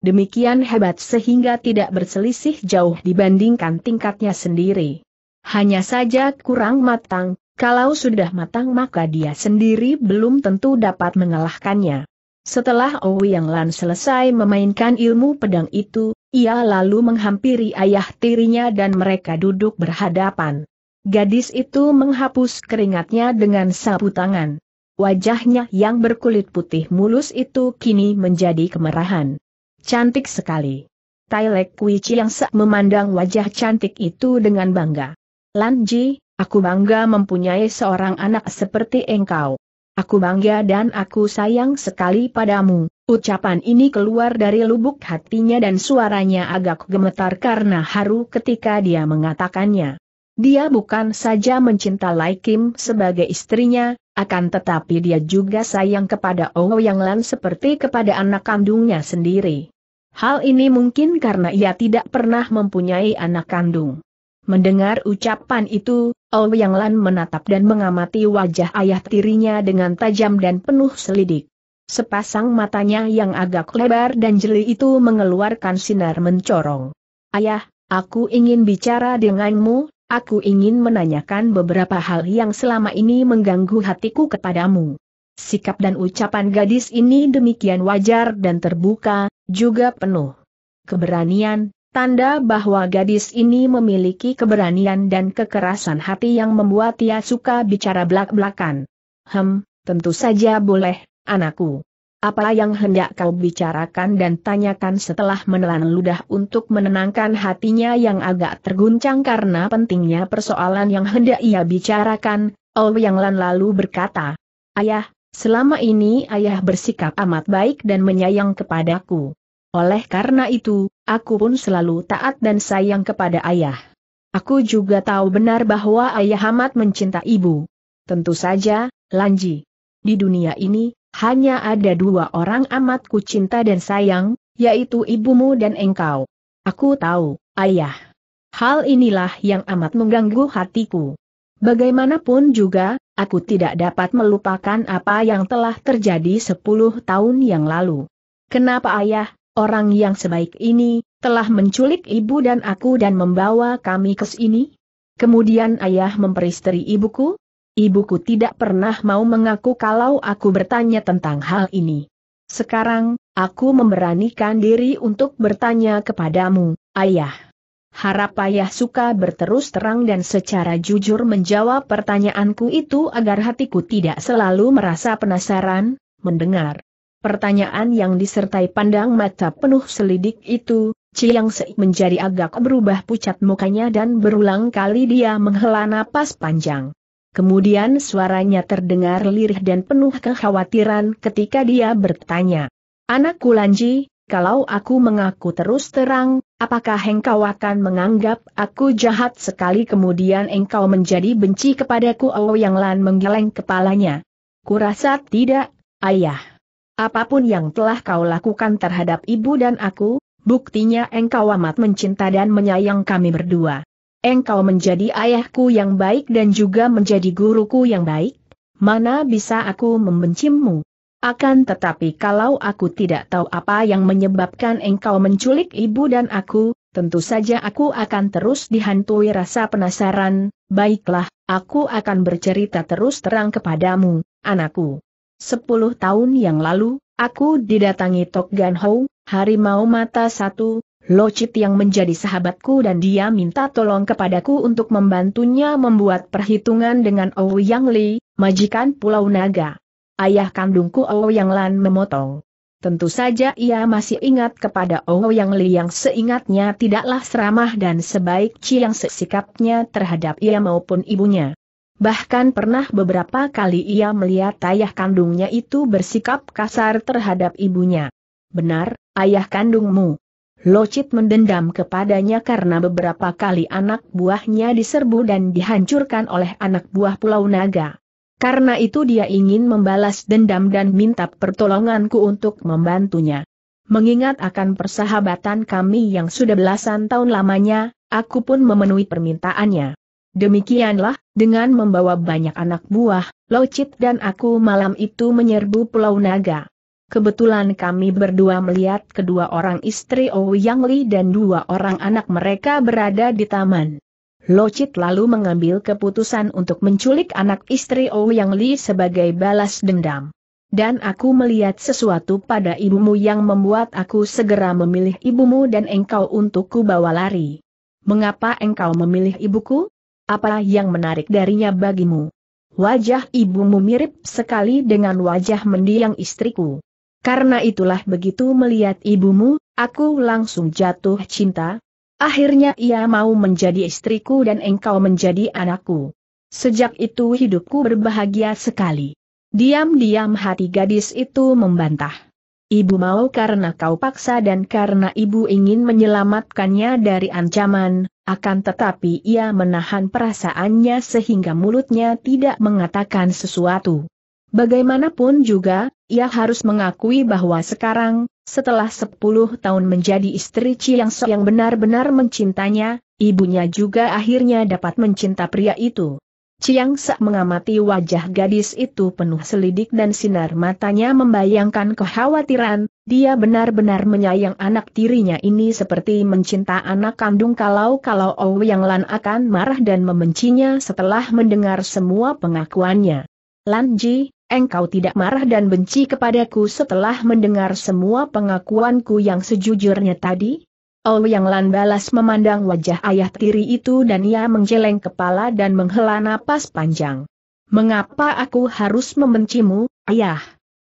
Demikian hebat sehingga tidak berselisih jauh dibandingkan tingkatnya sendiri. Hanya saja kurang matang, kalau sudah matang maka dia sendiri belum tentu dapat mengalahkannya. Setelah Owi Yang Lan selesai memainkan ilmu pedang itu, ia lalu menghampiri ayah tirinya dan mereka duduk berhadapan. Gadis itu menghapus keringatnya dengan sapu tangan. Wajahnya yang berkulit putih mulus itu kini menjadi kemerahan. Cantik sekali. Tai Lek Kui Chiang memandang wajah cantik itu dengan bangga. Lan Ji, aku bangga mempunyai seorang anak seperti engkau. Aku bangga dan aku sayang sekali padamu. Ucapan ini keluar dari lubuk hatinya dan suaranya agak gemetar karena haru ketika dia mengatakannya. Dia bukan saja mencinta Lai Kim sebagai istrinya, akan tetapi dia juga sayang kepada Ouyang Lan seperti kepada anak kandungnya sendiri. Hal ini mungkin karena ia tidak pernah mempunyai anak kandung. Mendengar ucapan itu, Ou Yang Lan menatap dan mengamati wajah ayah tirinya dengan tajam dan penuh selidik. Sepasang matanya yang agak lebar dan jeli itu mengeluarkan sinar mencorong. Ayah, aku ingin bicara denganmu, aku ingin menanyakan beberapa hal yang selama ini mengganggu hatiku kepadamu. Sikap dan ucapan gadis ini demikian wajar dan terbuka, juga penuh keberanian, tanda bahwa gadis ini memiliki keberanian dan kekerasan hati yang membuat ia suka bicara belak-belakan. Hem, tentu saja boleh, anakku. Apa yang hendak kau bicarakan dan tanyakan setelah menelan ludah untuk menenangkan hatinya yang agak terguncang karena pentingnya persoalan yang hendak ia bicarakan, Oh Yang Lan lalu berkata, Ayah, Selama ini ayah bersikap amat baik dan menyayang kepadaku. Oleh karena itu, aku pun selalu taat dan sayang kepada ayah. Aku juga tahu benar bahwa ayah amat mencinta ibu. Tentu saja, Lanji. Di dunia ini, hanya ada dua orang amat ku cinta dan sayang, yaitu ibumu dan engkau. Aku tahu, ayah. Hal inilah yang amat mengganggu hatiku. Bagaimanapun juga, aku tidak dapat melupakan apa yang telah terjadi sepuluh tahun yang lalu. Kenapa ayah, orang yang sebaik ini, telah menculik ibu dan aku dan membawa kami ke sini? Kemudian ayah memperisteri ibuku? Ibuku tidak pernah mau mengaku kalau aku bertanya tentang hal ini. Sekarang, aku memberanikan diri untuk bertanya kepadamu, ayah harap ayah suka berterus terang dan secara jujur menjawab pertanyaanku itu agar hatiku tidak selalu merasa penasaran, mendengar. Pertanyaan yang disertai pandang mata penuh selidik itu, Ciang Se menjadi agak berubah pucat mukanya dan berulang kali dia menghela napas panjang. Kemudian suaranya terdengar lirih dan penuh kekhawatiran ketika dia bertanya. Anakku Lanji, kalau aku mengaku terus terang, apakah engkau akan menganggap aku jahat sekali kemudian engkau menjadi benci kepadaku Oh Yang Lan menggeleng kepalanya. Kurasa tidak, ayah. Apapun yang telah kau lakukan terhadap ibu dan aku, buktinya engkau amat mencinta dan menyayang kami berdua. Engkau menjadi ayahku yang baik dan juga menjadi guruku yang baik. Mana bisa aku membencimu? Akan tetapi kalau aku tidak tahu apa yang menyebabkan engkau menculik ibu dan aku, tentu saja aku akan terus dihantui rasa penasaran, baiklah, aku akan bercerita terus terang kepadamu, anakku. Sepuluh tahun yang lalu, aku didatangi Tok Gan Ho, harimau mata satu, Locit yang menjadi sahabatku dan dia minta tolong kepadaku untuk membantunya membuat perhitungan dengan Ouyang Li, majikan Pulau Naga ayah kandungku yang Lan memotong. Tentu saja ia masih ingat kepada Ouyang Li yang seingatnya tidaklah seramah dan sebaik Chiang sesikapnya terhadap ia maupun ibunya. Bahkan pernah beberapa kali ia melihat ayah kandungnya itu bersikap kasar terhadap ibunya. Benar, ayah kandungmu. Locit mendendam kepadanya karena beberapa kali anak buahnya diserbu dan dihancurkan oleh anak buah Pulau Naga. Karena itu dia ingin membalas dendam dan minta pertolonganku untuk membantunya. Mengingat akan persahabatan kami yang sudah belasan tahun lamanya, aku pun memenuhi permintaannya. Demikianlah, dengan membawa banyak anak buah, Locit dan aku malam itu menyerbu Pulau Naga. Kebetulan kami berdua melihat kedua orang istri Ouyang Li dan dua orang anak mereka berada di taman. Locit lalu mengambil keputusan untuk menculik anak istri oh yang Li sebagai balas dendam. Dan aku melihat sesuatu pada ibumu yang membuat aku segera memilih ibumu dan engkau untuk bawa lari. Mengapa engkau memilih ibuku? Apa yang menarik darinya bagimu? Wajah ibumu mirip sekali dengan wajah mendiang istriku. Karena itulah begitu melihat ibumu, aku langsung jatuh cinta, Akhirnya ia mau menjadi istriku dan engkau menjadi anakku. Sejak itu hidupku berbahagia sekali. Diam-diam hati gadis itu membantah. Ibu mau karena kau paksa dan karena ibu ingin menyelamatkannya dari ancaman, akan tetapi ia menahan perasaannya sehingga mulutnya tidak mengatakan sesuatu. Bagaimanapun juga, ia harus mengakui bahwa sekarang, setelah sepuluh tahun menjadi istri Chiang So yang benar-benar mencintanya, ibunya juga akhirnya dapat mencinta pria itu. Chiang Sak mengamati wajah gadis itu penuh selidik dan sinar matanya membayangkan kekhawatiran, dia benar-benar menyayang anak tirinya ini seperti mencinta anak kandung kalau-kalau Ouyang oh Lan akan marah dan membencinya setelah mendengar semua pengakuannya. Lan Ji, engkau tidak marah dan benci kepadaku setelah mendengar semua pengakuanku yang sejujurnya tadi? Oh yang Lan balas memandang wajah ayah tiri itu dan ia menjeleng kepala dan menghela napas panjang. Mengapa aku harus membencimu, ayah?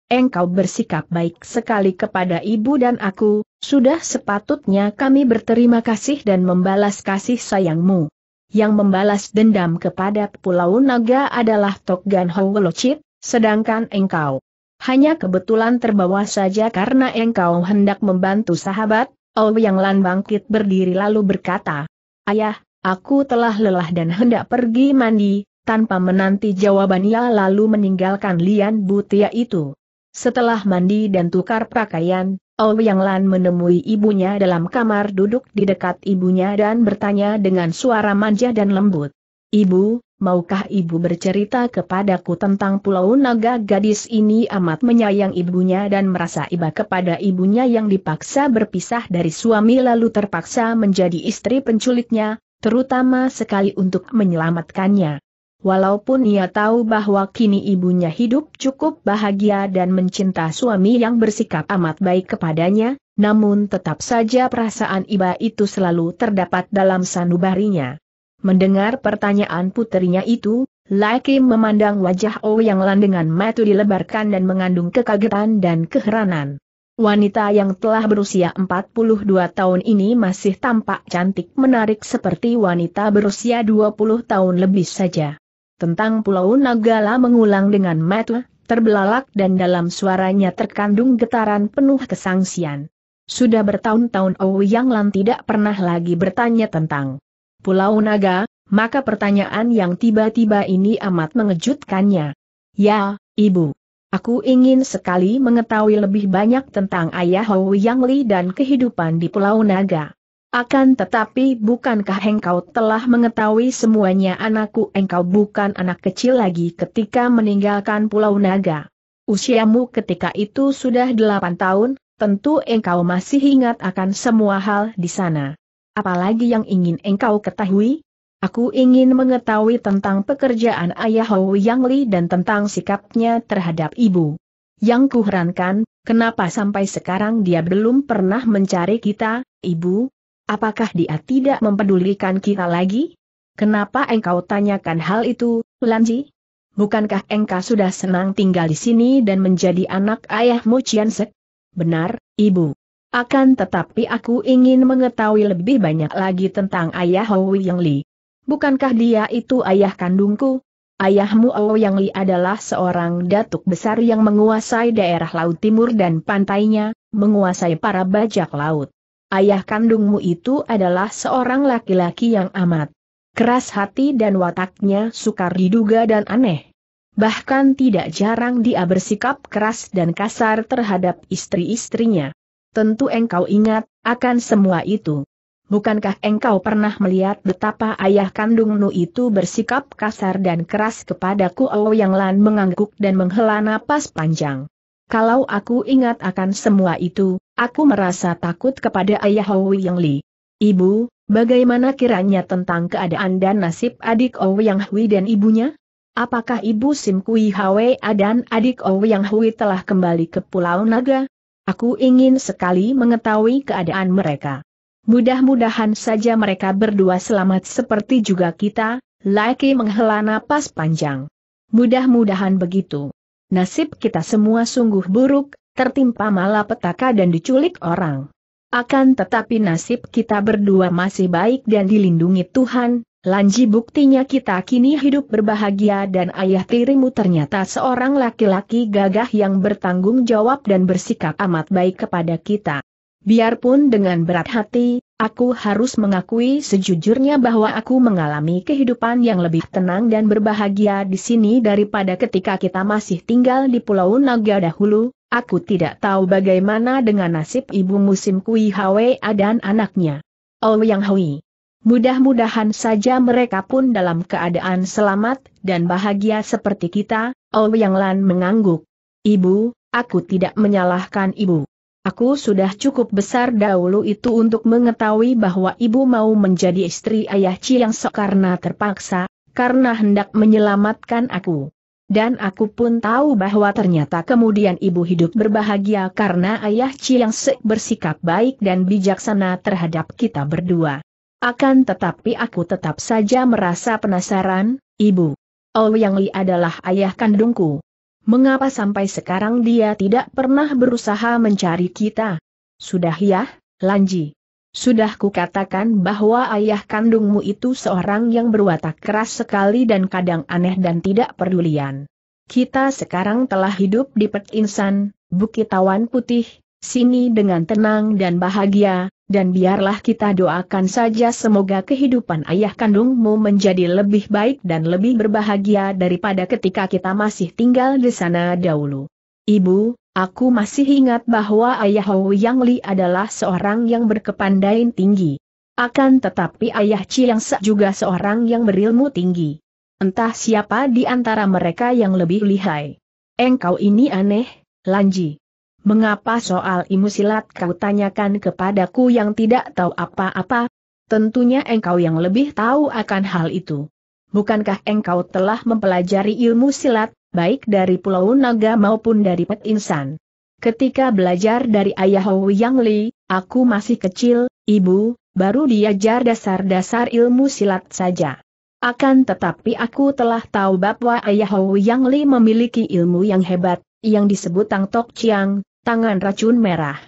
Engkau bersikap baik sekali kepada ibu dan aku, sudah sepatutnya kami berterima kasih dan membalas kasih sayangmu yang membalas dendam kepada Pulau Naga adalah Tokgan Howelocit, Sedangkan engkau hanya kebetulan terbawa saja karena engkau hendak membantu sahabat, Oh yang Lan bangkit berdiri lalu berkata, Ayah, aku telah lelah dan hendak pergi mandi, tanpa menanti jawabannya lalu meninggalkan Lian Butia itu. Setelah mandi dan tukar pakaian, Oh Yang Lan menemui ibunya dalam kamar duduk di dekat ibunya dan bertanya dengan suara manja dan lembut. Ibu, maukah ibu bercerita kepadaku tentang pulau naga gadis ini amat menyayang ibunya dan merasa iba kepada ibunya yang dipaksa berpisah dari suami lalu terpaksa menjadi istri penculiknya, terutama sekali untuk menyelamatkannya. Walaupun ia tahu bahwa kini ibunya hidup cukup bahagia dan mencinta suami yang bersikap amat baik kepadanya, namun tetap saja perasaan iba itu selalu terdapat dalam sanubarinya. Mendengar pertanyaan putrinya itu, Laki memandang wajah Yang Lan dengan mata dilebarkan dan mengandung kekagetan dan keheranan. Wanita yang telah berusia 42 tahun ini masih tampak cantik menarik seperti wanita berusia 20 tahun lebih saja. Tentang Pulau Nagala mengulang dengan mata, terbelalak dan dalam suaranya terkandung getaran penuh kesangsian. Sudah bertahun-tahun Ouyang Lan tidak pernah lagi bertanya tentang Pulau Naga, maka pertanyaan yang tiba-tiba ini amat mengejutkannya. Ya, Ibu. Aku ingin sekali mengetahui lebih banyak tentang ayah Hou Yang Li dan kehidupan di Pulau Naga. Akan tetapi bukankah engkau telah mengetahui semuanya anakku engkau bukan anak kecil lagi ketika meninggalkan Pulau Naga. Usiamu ketika itu sudah delapan tahun, tentu engkau masih ingat akan semua hal di sana. Apalagi yang ingin engkau ketahui? Aku ingin mengetahui tentang pekerjaan ayah Hou Yang Li dan tentang sikapnya terhadap ibu. Yang kuherankan, kenapa sampai sekarang dia belum pernah mencari kita, ibu? Apakah dia tidak mempedulikan kita lagi? Kenapa engkau tanyakan hal itu, Lanji? Bukankah engkau sudah senang tinggal di sini dan menjadi anak ayahmu Ciansek? Benar, ibu. Akan tetapi aku ingin mengetahui lebih banyak lagi tentang ayah Hou Yang Li. Bukankah dia itu ayah kandungku? Ayahmu Hou Yang Li adalah seorang datuk besar yang menguasai daerah laut timur dan pantainya, menguasai para bajak laut. Ayah kandungmu itu adalah seorang laki-laki yang amat keras hati dan wataknya sukar diduga dan aneh. Bahkan tidak jarang dia bersikap keras dan kasar terhadap istri-istrinya. Tentu engkau ingat, akan semua itu. Bukankah engkau pernah melihat betapa ayah kandung Nu itu bersikap kasar dan keras kepadaku? Oh yang lan mengangguk dan menghela napas panjang. Kalau aku ingat akan semua itu, aku merasa takut kepada ayah Hou Yang Li. Ibu, bagaimana kiranya tentang keadaan dan nasib adik Oh Yang Hui dan ibunya? Apakah ibu Sim Kui Hwa dan adik yang Hui telah kembali ke Pulau Naga? Aku ingin sekali mengetahui keadaan mereka. Mudah-mudahan saja mereka berdua selamat seperti juga kita, Laki menghela napas panjang. Mudah-mudahan begitu. Nasib kita semua sungguh buruk, tertimpa malapetaka dan diculik orang. Akan tetapi nasib kita berdua masih baik dan dilindungi Tuhan, Lanji buktinya kita kini hidup berbahagia dan ayah tirimu ternyata seorang laki-laki gagah yang bertanggung jawab dan bersikap amat baik kepada kita. Biarpun dengan berat hati, aku harus mengakui sejujurnya bahwa aku mengalami kehidupan yang lebih tenang dan berbahagia di sini daripada ketika kita masih tinggal di Pulau Naga dahulu, aku tidak tahu bagaimana dengan nasib ibu musim Kui Hwa dan anaknya. Oh Yang Hui. Mudah-mudahan saja mereka pun dalam keadaan selamat dan bahagia seperti kita, Yang Lan mengangguk. Ibu, aku tidak menyalahkan ibu. Aku sudah cukup besar dahulu itu untuk mengetahui bahwa ibu mau menjadi istri ayah Chiang Sok karena terpaksa, karena hendak menyelamatkan aku. Dan aku pun tahu bahwa ternyata kemudian ibu hidup berbahagia karena ayah Chiang Sek bersikap baik dan bijaksana terhadap kita berdua. Akan tetapi aku tetap saja merasa penasaran, Ibu. Ouyang oh, Li adalah ayah kandungku. Mengapa sampai sekarang dia tidak pernah berusaha mencari kita? Sudah ya, Lanji. Sudah kukatakan bahwa ayah kandungmu itu seorang yang berwatak keras sekali dan kadang aneh dan tidak pedulian. Kita sekarang telah hidup di Pet Bukit Tawan Putih, sini dengan tenang dan bahagia, dan biarlah kita doakan saja semoga kehidupan ayah kandungmu menjadi lebih baik dan lebih berbahagia daripada ketika kita masih tinggal di sana dahulu. Ibu, aku masih ingat bahwa ayah Hou Yang Li adalah seorang yang berkepandaian tinggi. Akan tetapi ayah Chi Yang Se juga seorang yang berilmu tinggi. Entah siapa di antara mereka yang lebih lihai. Engkau ini aneh, Lanji. Mengapa soal ilmu silat kau tanyakan kepadaku yang tidak tahu apa-apa? Tentunya engkau yang lebih tahu akan hal itu. Bukankah engkau telah mempelajari ilmu silat, baik dari Pulau Naga maupun dari Pet Insan? Ketika belajar dari ayah Hou Yang Li, aku masih kecil, ibu, baru diajar dasar-dasar ilmu silat saja. Akan tetapi aku telah tahu bahwa Ayah Hou Yang Li memiliki ilmu yang hebat, yang disebut Tang Tok Chiang, tangan racun merah.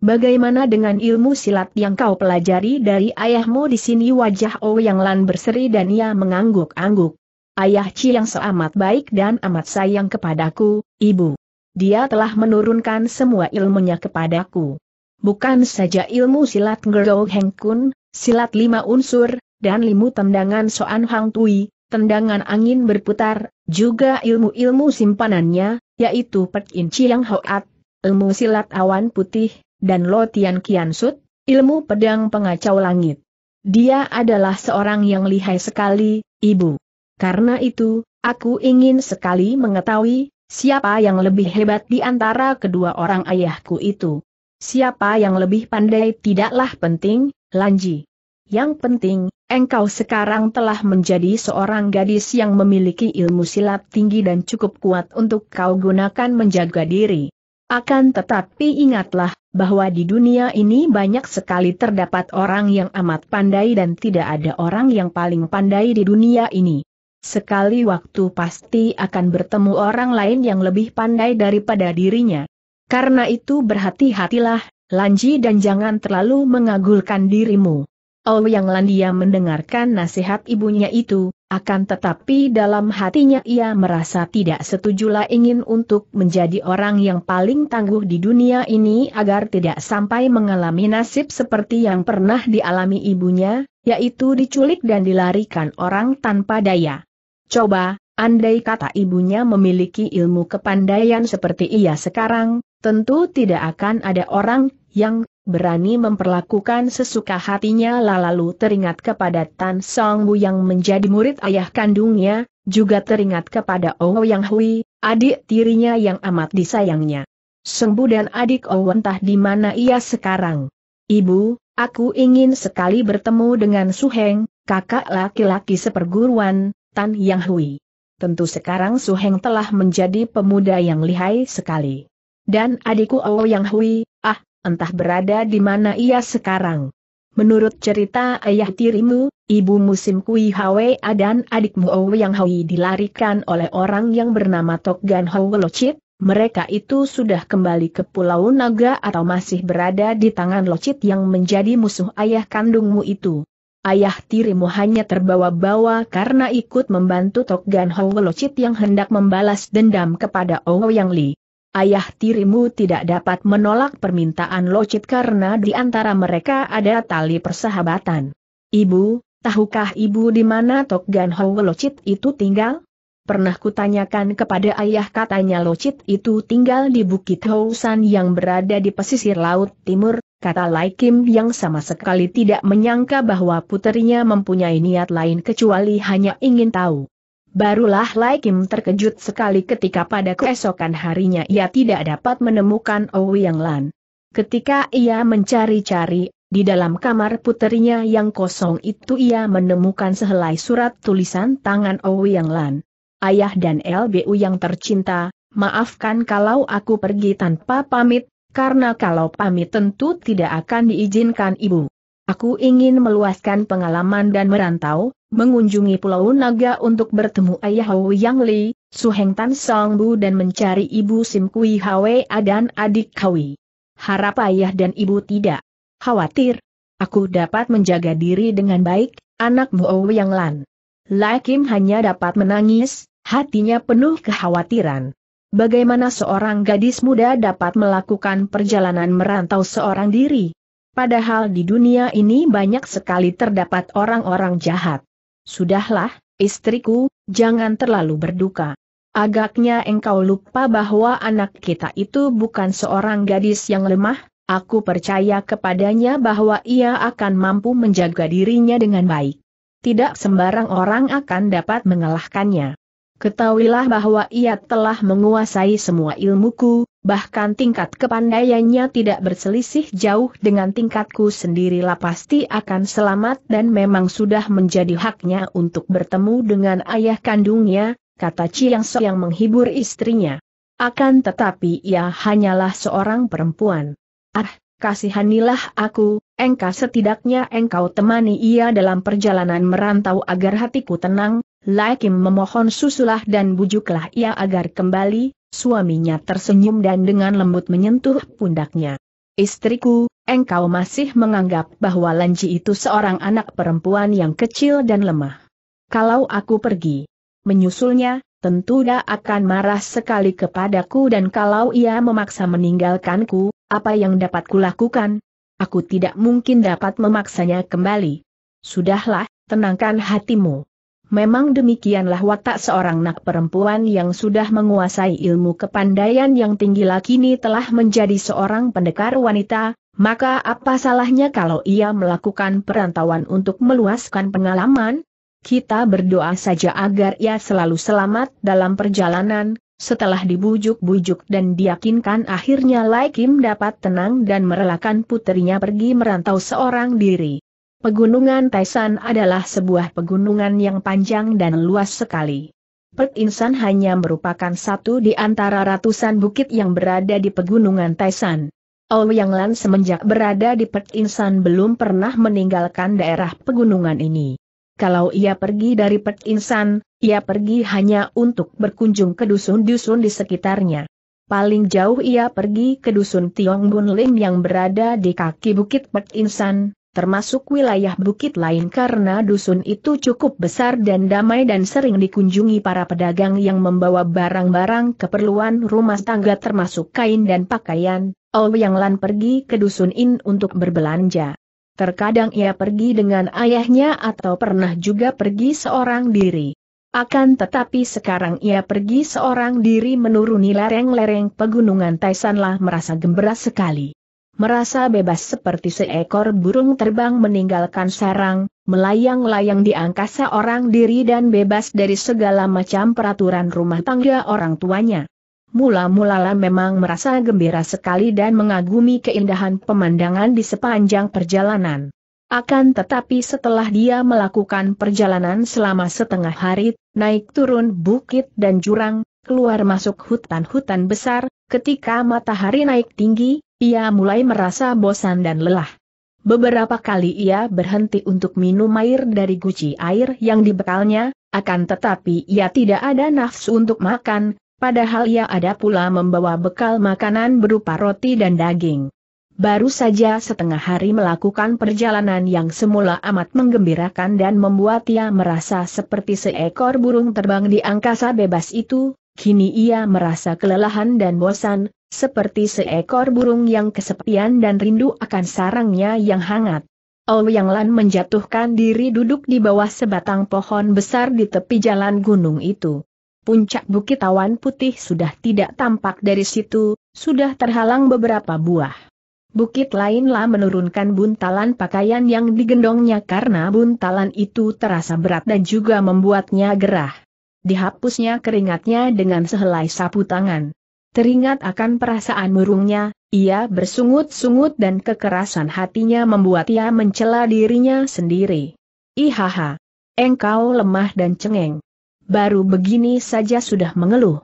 Bagaimana dengan ilmu silat yang kau pelajari dari ayahmu di sini wajah oh yang Lan berseri dan ia mengangguk-angguk. Ayah yang seamat baik dan amat sayang kepadaku, ibu. Dia telah menurunkan semua ilmunya kepadaku. Bukan saja ilmu silat Ngerou Heng Kun, silat lima unsur, dan limu tendangan Soan Hang Tui, tendangan angin berputar, juga ilmu-ilmu simpanannya, yaitu Pek In Chiang Hoat, ilmu silat awan putih, dan Lotian Kian Sut, ilmu pedang pengacau langit. Dia adalah seorang yang lihai sekali, ibu. Karena itu, aku ingin sekali mengetahui, siapa yang lebih hebat di antara kedua orang ayahku itu. Siapa yang lebih pandai tidaklah penting, Lanji. Yang penting, engkau sekarang telah menjadi seorang gadis yang memiliki ilmu silat tinggi dan cukup kuat untuk kau gunakan menjaga diri. Akan tetapi ingatlah, bahwa di dunia ini banyak sekali terdapat orang yang amat pandai dan tidak ada orang yang paling pandai di dunia ini. Sekali waktu pasti akan bertemu orang lain yang lebih pandai daripada dirinya. Karena itu berhati-hatilah, Lanji dan jangan terlalu mengagulkan dirimu. Oh yang Landia mendengarkan nasihat ibunya itu, akan tetapi dalam hatinya ia merasa tidak setujulah ingin untuk menjadi orang yang paling tangguh di dunia ini agar tidak sampai mengalami nasib seperti yang pernah dialami ibunya, yaitu diculik dan dilarikan orang tanpa daya. Coba, andai kata ibunya memiliki ilmu kepandaian seperti ia sekarang, tentu tidak akan ada orang yang berani memperlakukan sesuka hatinya lalu teringat kepada Tan Song Bu yang menjadi murid ayah kandungnya, juga teringat kepada Owo Yang Hui, adik tirinya yang amat disayangnya. Sengbu dan adik Owo entah di mana ia sekarang. Ibu, aku ingin sekali bertemu dengan Su Heng, kakak laki-laki seperguruan, Tan Yang Hui. Tentu sekarang Su Heng telah menjadi pemuda yang lihai sekali. Dan adikku Owo Yang Hui, entah berada di mana ia sekarang. Menurut cerita ayah tirimu, ibu musim Kui Hwe dan adikmu yang Hui dilarikan oleh orang yang bernama Tokgan Hou Locit, mereka itu sudah kembali ke Pulau Naga atau masih berada di tangan Locit yang menjadi musuh ayah kandungmu itu. Ayah tirimu hanya terbawa-bawa karena ikut membantu Tokgan Hou Locit yang hendak membalas dendam kepada yang Li. Ayah tirimu tidak dapat menolak permintaan Locit karena di antara mereka ada tali persahabatan. Ibu, tahukah ibu di mana Tok Gan Ho Locit itu tinggal? Pernah kutanyakan kepada ayah katanya Locit itu tinggal di Bukit Housan yang berada di pesisir Laut Timur, kata Lai Kim yang sama sekali tidak menyangka bahwa putrinya mempunyai niat lain kecuali hanya ingin tahu. Barulah Lai Kim terkejut sekali ketika pada keesokan harinya ia tidak dapat menemukan Ouyang oh Lan. Ketika ia mencari-cari, di dalam kamar puterinya yang kosong itu ia menemukan sehelai surat tulisan tangan Ouyang oh Lan. Ayah dan LBU yang tercinta, maafkan kalau aku pergi tanpa pamit, karena kalau pamit tentu tidak akan diizinkan ibu. Aku ingin meluaskan pengalaman dan merantau, mengunjungi Pulau Naga untuk bertemu ayah Hou Yang Li, Su Heng Tan Song Bu dan mencari ibu Sim Kui Hwa dan adik Kawi. Harap ayah dan ibu tidak khawatir. Aku dapat menjaga diri dengan baik, anak anakmu Ou Yang Lan. Lai Kim hanya dapat menangis, hatinya penuh kekhawatiran. Bagaimana seorang gadis muda dapat melakukan perjalanan merantau seorang diri? Padahal di dunia ini banyak sekali terdapat orang-orang jahat. Sudahlah, istriku, jangan terlalu berduka. Agaknya engkau lupa bahwa anak kita itu bukan seorang gadis yang lemah, aku percaya kepadanya bahwa ia akan mampu menjaga dirinya dengan baik. Tidak sembarang orang akan dapat mengalahkannya. Ketahuilah bahwa ia telah menguasai semua ilmuku, Bahkan tingkat kepandaiannya tidak berselisih jauh dengan tingkatku sendiri, pasti akan selamat dan memang sudah menjadi haknya untuk bertemu dengan ayah kandungnya, kata Chiang So yang menghibur istrinya. Akan tetapi ia hanyalah seorang perempuan. Ah, kasihanilah aku, engkau setidaknya engkau temani ia dalam perjalanan merantau agar hatiku tenang, Laikim memohon susulah dan bujuklah ia agar kembali, Suaminya tersenyum dan dengan lembut menyentuh pundaknya. Istriku, engkau masih menganggap bahwa Lanji itu seorang anak perempuan yang kecil dan lemah. Kalau aku pergi, menyusulnya, tentu dia akan marah sekali kepadaku dan kalau ia memaksa meninggalkanku, apa yang dapat kulakukan? Aku tidak mungkin dapat memaksanya kembali. Sudahlah, tenangkan hatimu. Memang demikianlah watak seorang nak perempuan yang sudah menguasai ilmu kepandaian yang tinggi kini telah menjadi seorang pendekar wanita, maka apa salahnya kalau ia melakukan perantauan untuk meluaskan pengalaman? Kita berdoa saja agar ia selalu selamat dalam perjalanan, setelah dibujuk-bujuk dan diyakinkan akhirnya Lai Kim dapat tenang dan merelakan putrinya pergi merantau seorang diri. Pegunungan Taisan adalah sebuah pegunungan yang panjang dan luas sekali. Insan hanya merupakan satu di antara ratusan bukit yang berada di pegunungan Taisan. Ouyang Lan semenjak berada di Insan belum pernah meninggalkan daerah pegunungan ini. Kalau ia pergi dari Insan, ia pergi hanya untuk berkunjung ke dusun-dusun di sekitarnya. Paling jauh ia pergi ke dusun Tiong Bun Lim yang berada di kaki bukit Insan, termasuk wilayah bukit lain karena dusun itu cukup besar dan damai dan sering dikunjungi para pedagang yang membawa barang-barang keperluan rumah tangga termasuk kain dan pakaian, Oh Yang Lan pergi ke dusun In untuk berbelanja. Terkadang ia pergi dengan ayahnya atau pernah juga pergi seorang diri. Akan tetapi sekarang ia pergi seorang diri menuruni lereng-lereng pegunungan Taisanlah merasa gembira sekali. Merasa bebas seperti seekor burung terbang meninggalkan sarang, melayang-layang di angkasa orang diri dan bebas dari segala macam peraturan rumah tangga orang tuanya. mula mula memang merasa gembira sekali dan mengagumi keindahan pemandangan di sepanjang perjalanan. Akan tetapi setelah dia melakukan perjalanan selama setengah hari, naik turun bukit dan jurang, keluar masuk hutan-hutan besar, ketika matahari naik tinggi, ia mulai merasa bosan dan lelah. Beberapa kali ia berhenti untuk minum air dari guci air yang dibekalnya, akan tetapi ia tidak ada nafsu untuk makan, padahal ia ada pula membawa bekal makanan berupa roti dan daging. Baru saja setengah hari melakukan perjalanan yang semula amat menggembirakan dan membuat ia merasa seperti seekor burung terbang di angkasa bebas itu, Kini ia merasa kelelahan dan bosan, seperti seekor burung yang kesepian dan rindu akan sarangnya yang hangat. Ouyang Lan menjatuhkan diri duduk di bawah sebatang pohon besar di tepi jalan gunung itu. Puncak bukit awan putih sudah tidak tampak dari situ, sudah terhalang beberapa buah. Bukit lainlah menurunkan buntalan pakaian yang digendongnya karena buntalan itu terasa berat dan juga membuatnya gerah. Dihapusnya keringatnya dengan sehelai sapu tangan. Teringat akan perasaan murungnya, ia bersungut-sungut dan kekerasan hatinya membuat ia mencela dirinya sendiri. Ihaha! Engkau lemah dan cengeng. Baru begini saja sudah mengeluh.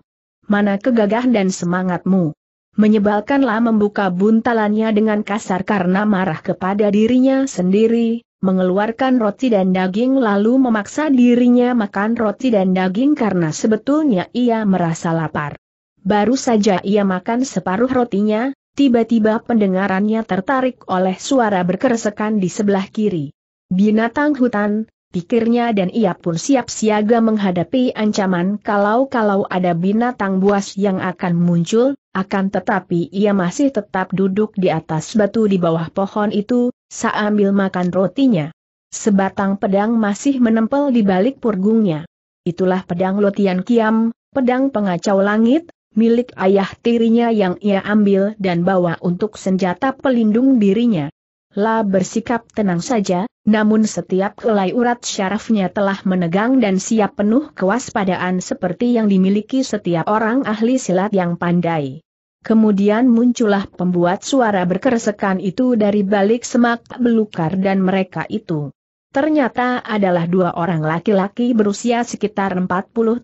Mana kegagah dan semangatmu? Menyebalkanlah membuka buntalannya dengan kasar karena marah kepada dirinya sendiri, mengeluarkan roti dan daging lalu memaksa dirinya makan roti dan daging karena sebetulnya ia merasa lapar. Baru saja ia makan separuh rotinya, tiba-tiba pendengarannya tertarik oleh suara berkeresekan di sebelah kiri. Binatang hutan, pikirnya dan ia pun siap siaga menghadapi ancaman kalau-kalau ada binatang buas yang akan muncul, akan tetapi ia masih tetap duduk di atas batu di bawah pohon itu, sambil makan rotinya. Sebatang pedang masih menempel di balik purgungnya. Itulah pedang Lotian Kiam, pedang pengacau langit, milik ayah tirinya yang ia ambil dan bawa untuk senjata pelindung dirinya. La bersikap tenang saja, namun setiap kelai urat syarafnya telah menegang dan siap penuh kewaspadaan seperti yang dimiliki setiap orang ahli silat yang pandai. Kemudian muncullah pembuat suara berkeresekan itu dari balik semak belukar dan mereka itu. Ternyata adalah dua orang laki-laki berusia sekitar 40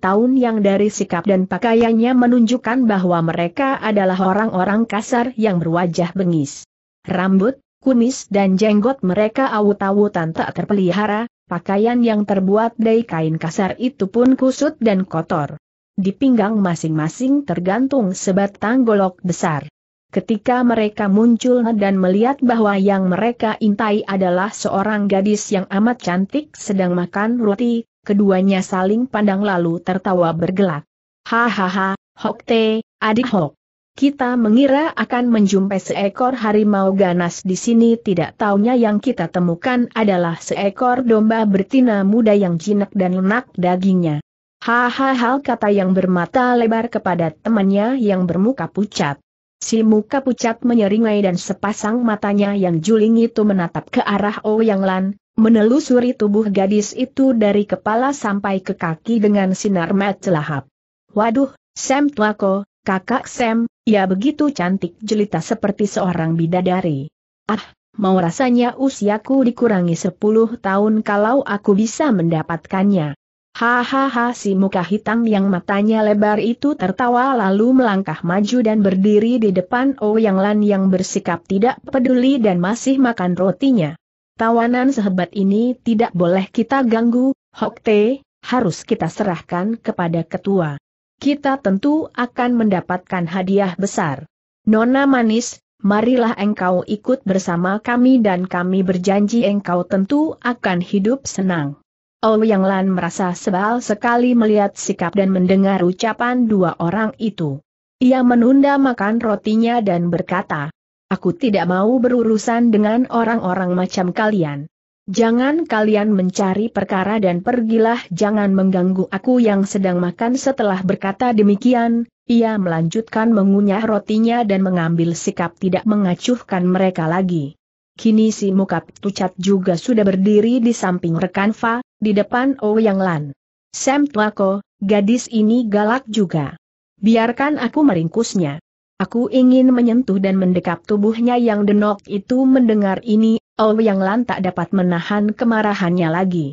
tahun yang dari sikap dan pakaiannya menunjukkan bahwa mereka adalah orang-orang kasar yang berwajah bengis. Rambut, kumis dan jenggot mereka awut-awutan tak terpelihara, pakaian yang terbuat dari kain kasar itu pun kusut dan kotor. Di pinggang masing-masing tergantung sebatang golok besar. Ketika mereka muncul dan melihat bahwa yang mereka intai adalah seorang gadis yang amat cantik sedang makan roti, keduanya saling pandang lalu tertawa bergelak. Hahaha, Hok Te, adik Hok. Kita mengira akan menjumpai seekor harimau ganas di sini tidak taunya yang kita temukan adalah seekor domba bertina muda yang jinak dan lenak dagingnya. Hahaha kata yang bermata lebar kepada temannya yang bermuka pucat. Si muka pucat menyeringai dan sepasang matanya yang juling itu menatap ke arah Ouyang oh Lan, menelusuri tubuh gadis itu dari kepala sampai ke kaki dengan sinar mat celahap. Waduh, Sam Tuako, kakak Sam, ya begitu cantik jelita seperti seorang bidadari. Ah, mau rasanya usiaku dikurangi 10 tahun kalau aku bisa mendapatkannya. Hahaha si muka hitam yang matanya lebar itu tertawa lalu melangkah maju dan berdiri di depan Ouyang oh Lan yang bersikap tidak peduli dan masih makan rotinya. Tawanan sehebat ini tidak boleh kita ganggu, Hok Te, harus kita serahkan kepada ketua. Kita tentu akan mendapatkan hadiah besar. Nona manis, marilah engkau ikut bersama kami dan kami berjanji engkau tentu akan hidup senang. Oh, yang Lan merasa sebal sekali melihat sikap dan mendengar ucapan dua orang itu. Ia menunda makan rotinya dan berkata, Aku tidak mau berurusan dengan orang-orang macam kalian. Jangan kalian mencari perkara dan pergilah jangan mengganggu aku yang sedang makan setelah berkata demikian, ia melanjutkan mengunyah rotinya dan mengambil sikap tidak mengacuhkan mereka lagi. Kini si mukab tucat juga sudah berdiri di samping rekan Fa, di depan Ouyang oh Lan. Sam Tuako, gadis ini galak juga. Biarkan aku meringkusnya. Aku ingin menyentuh dan mendekap tubuhnya yang denok itu mendengar ini, Ouyang oh Lan tak dapat menahan kemarahannya lagi.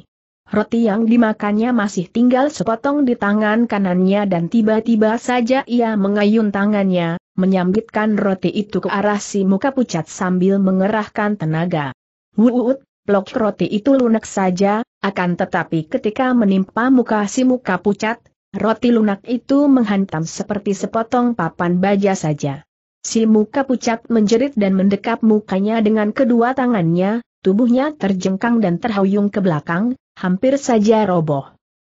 Roti yang dimakannya masih tinggal sepotong di tangan kanannya dan tiba-tiba saja ia mengayun tangannya, menyambitkan roti itu ke arah si muka pucat sambil mengerahkan tenaga. Wuut, blok roti itu lunak saja, akan tetapi ketika menimpa muka si muka pucat, roti lunak itu menghantam seperti sepotong papan baja saja. Si muka pucat menjerit dan mendekap mukanya dengan kedua tangannya, tubuhnya terjengkang dan terhuyung ke belakang, hampir saja roboh.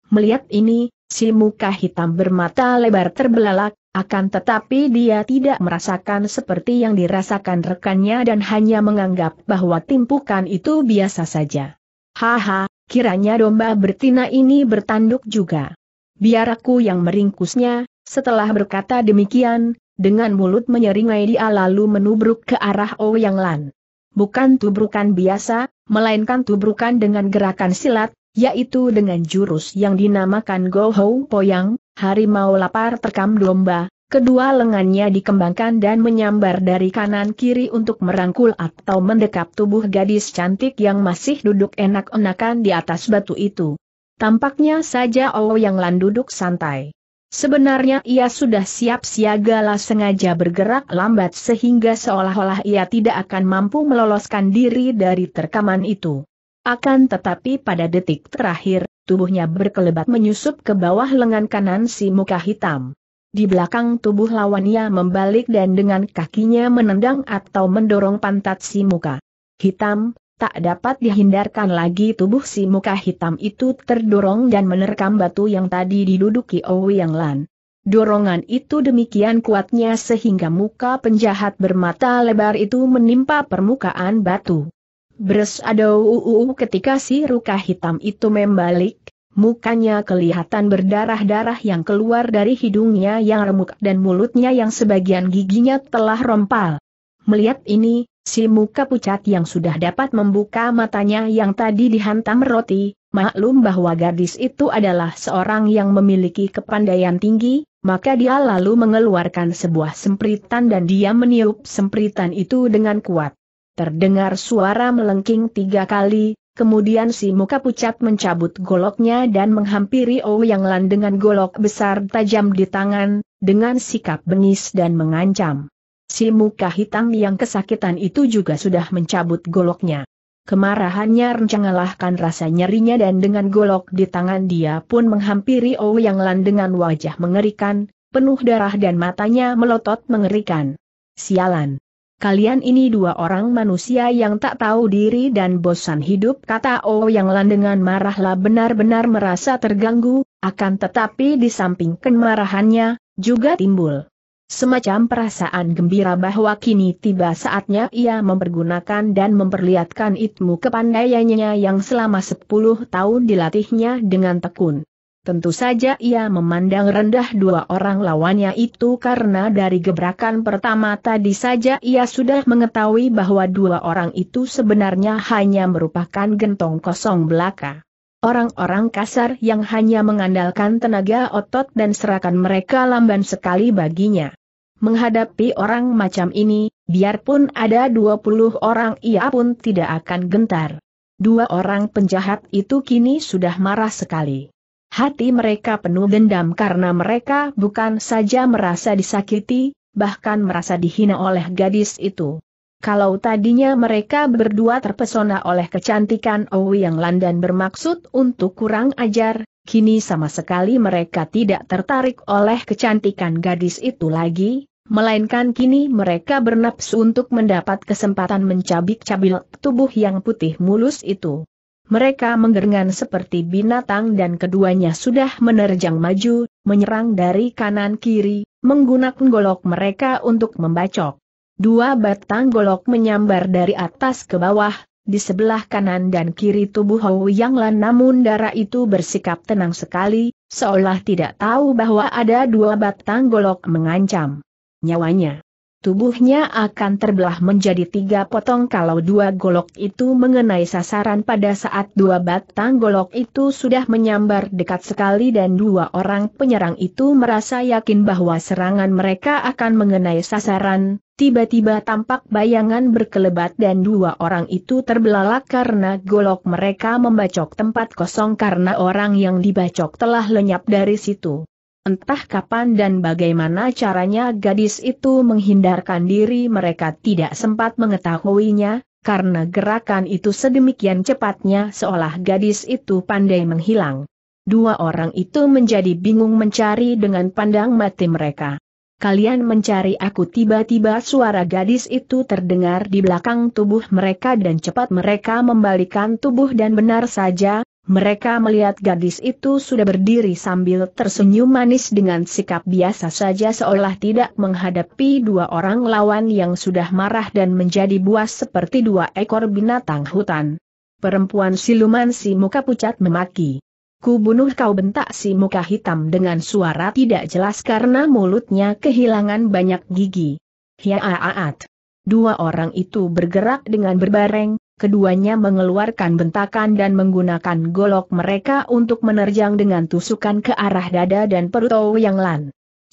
Melihat ini, si muka hitam bermata lebar terbelalak, akan tetapi dia tidak merasakan seperti yang dirasakan rekannya dan hanya menganggap bahwa timpukan itu biasa saja. Haha, kiranya domba bertina ini bertanduk juga. Biar aku yang meringkusnya, setelah berkata demikian, dengan mulut menyeringai dia lalu menubruk ke arah Ouyang Lan. Bukan tubrukan biasa, melainkan tubrukan dengan gerakan silat, yaitu dengan jurus yang dinamakan Go Hou Poyang, harimau lapar terkam domba, kedua lengannya dikembangkan dan menyambar dari kanan-kiri untuk merangkul atau mendekap tubuh gadis cantik yang masih duduk enak-enakan di atas batu itu. Tampaknya saja oh Yang Lan duduk santai. Sebenarnya ia sudah siap siagalah sengaja bergerak lambat sehingga seolah-olah ia tidak akan mampu meloloskan diri dari terkaman itu. Akan tetapi pada detik terakhir, tubuhnya berkelebat menyusup ke bawah lengan kanan si muka hitam. Di belakang tubuh lawannya membalik dan dengan kakinya menendang atau mendorong pantat si muka hitam, tak dapat dihindarkan lagi tubuh si muka hitam itu terdorong dan menerkam batu yang tadi diduduki Ouyang Lan. Dorongan itu demikian kuatnya sehingga muka penjahat bermata lebar itu menimpa permukaan batu. Bres ada uu ketika si ruka hitam itu membalik, mukanya kelihatan berdarah-darah yang keluar dari hidungnya yang remuk dan mulutnya yang sebagian giginya telah rompal. Melihat ini, si muka pucat yang sudah dapat membuka matanya yang tadi dihantam roti, maklum bahwa gadis itu adalah seorang yang memiliki kepandaian tinggi, maka dia lalu mengeluarkan sebuah sempritan dan dia meniup sempritan itu dengan kuat. Terdengar suara melengking tiga kali, Kemudian si muka pucat mencabut goloknya dan menghampiri yang Lan dengan golok besar tajam di tangan, dengan sikap bengis dan mengancam. Si muka hitam yang kesakitan itu juga sudah mencabut goloknya. Kemarahannya rencangalahkan rasa nyerinya dan dengan golok di tangan dia pun menghampiri yang Lan dengan wajah mengerikan, penuh darah dan matanya melotot mengerikan. Sialan kalian ini dua orang manusia yang tak tahu diri dan bosan hidup kata O oh yang lan dengan marahlah benar-benar merasa terganggu, akan tetapi di samping kemarahannya, juga timbul semacam perasaan gembira bahwa kini tiba saatnya ia mempergunakan dan memperlihatkan itmu kepandaiannya yang selama 10 tahun dilatihnya dengan tekun. Tentu saja ia memandang rendah dua orang lawannya itu karena dari gebrakan pertama tadi saja ia sudah mengetahui bahwa dua orang itu sebenarnya hanya merupakan gentong kosong belaka. Orang-orang kasar yang hanya mengandalkan tenaga otot dan serakan mereka lamban sekali baginya. Menghadapi orang macam ini, biarpun ada 20 orang ia pun tidak akan gentar. Dua orang penjahat itu kini sudah marah sekali hati mereka penuh dendam karena mereka bukan saja merasa disakiti, bahkan merasa dihina oleh gadis itu. Kalau tadinya mereka berdua terpesona oleh kecantikan Owi yang Landan bermaksud untuk kurang ajar, kini sama sekali mereka tidak tertarik oleh kecantikan gadis itu lagi, melainkan kini mereka bernafsu untuk mendapat kesempatan mencabik-cabil tubuh yang putih mulus itu. Mereka menggerengan seperti binatang dan keduanya sudah menerjang maju, menyerang dari kanan-kiri, menggunakan golok mereka untuk membacok. Dua batang golok menyambar dari atas ke bawah, di sebelah kanan dan kiri tubuh Hou Yang Lan namun darah itu bersikap tenang sekali, seolah tidak tahu bahwa ada dua batang golok mengancam nyawanya tubuhnya akan terbelah menjadi tiga potong kalau dua golok itu mengenai sasaran pada saat dua batang golok itu sudah menyambar dekat sekali dan dua orang penyerang itu merasa yakin bahwa serangan mereka akan mengenai sasaran, tiba-tiba tampak bayangan berkelebat dan dua orang itu terbelalak karena golok mereka membacok tempat kosong karena orang yang dibacok telah lenyap dari situ. Entah kapan dan bagaimana caranya gadis itu menghindarkan diri mereka tidak sempat mengetahuinya, karena gerakan itu sedemikian cepatnya seolah gadis itu pandai menghilang. Dua orang itu menjadi bingung mencari dengan pandang mati mereka kalian mencari aku tiba-tiba suara gadis itu terdengar di belakang tubuh mereka dan cepat mereka membalikan tubuh dan benar saja, mereka melihat gadis itu sudah berdiri sambil tersenyum manis dengan sikap biasa saja seolah tidak menghadapi dua orang lawan yang sudah marah dan menjadi buas seperti dua ekor binatang hutan. Perempuan siluman si muka pucat memaki. Ku bunuh kau bentak si muka hitam dengan suara tidak jelas karena mulutnya kehilangan banyak gigi. Hiaaat. Dua orang itu bergerak dengan berbareng, keduanya mengeluarkan bentakan dan menggunakan golok mereka untuk menerjang dengan tusukan ke arah dada dan perut Yang Lan.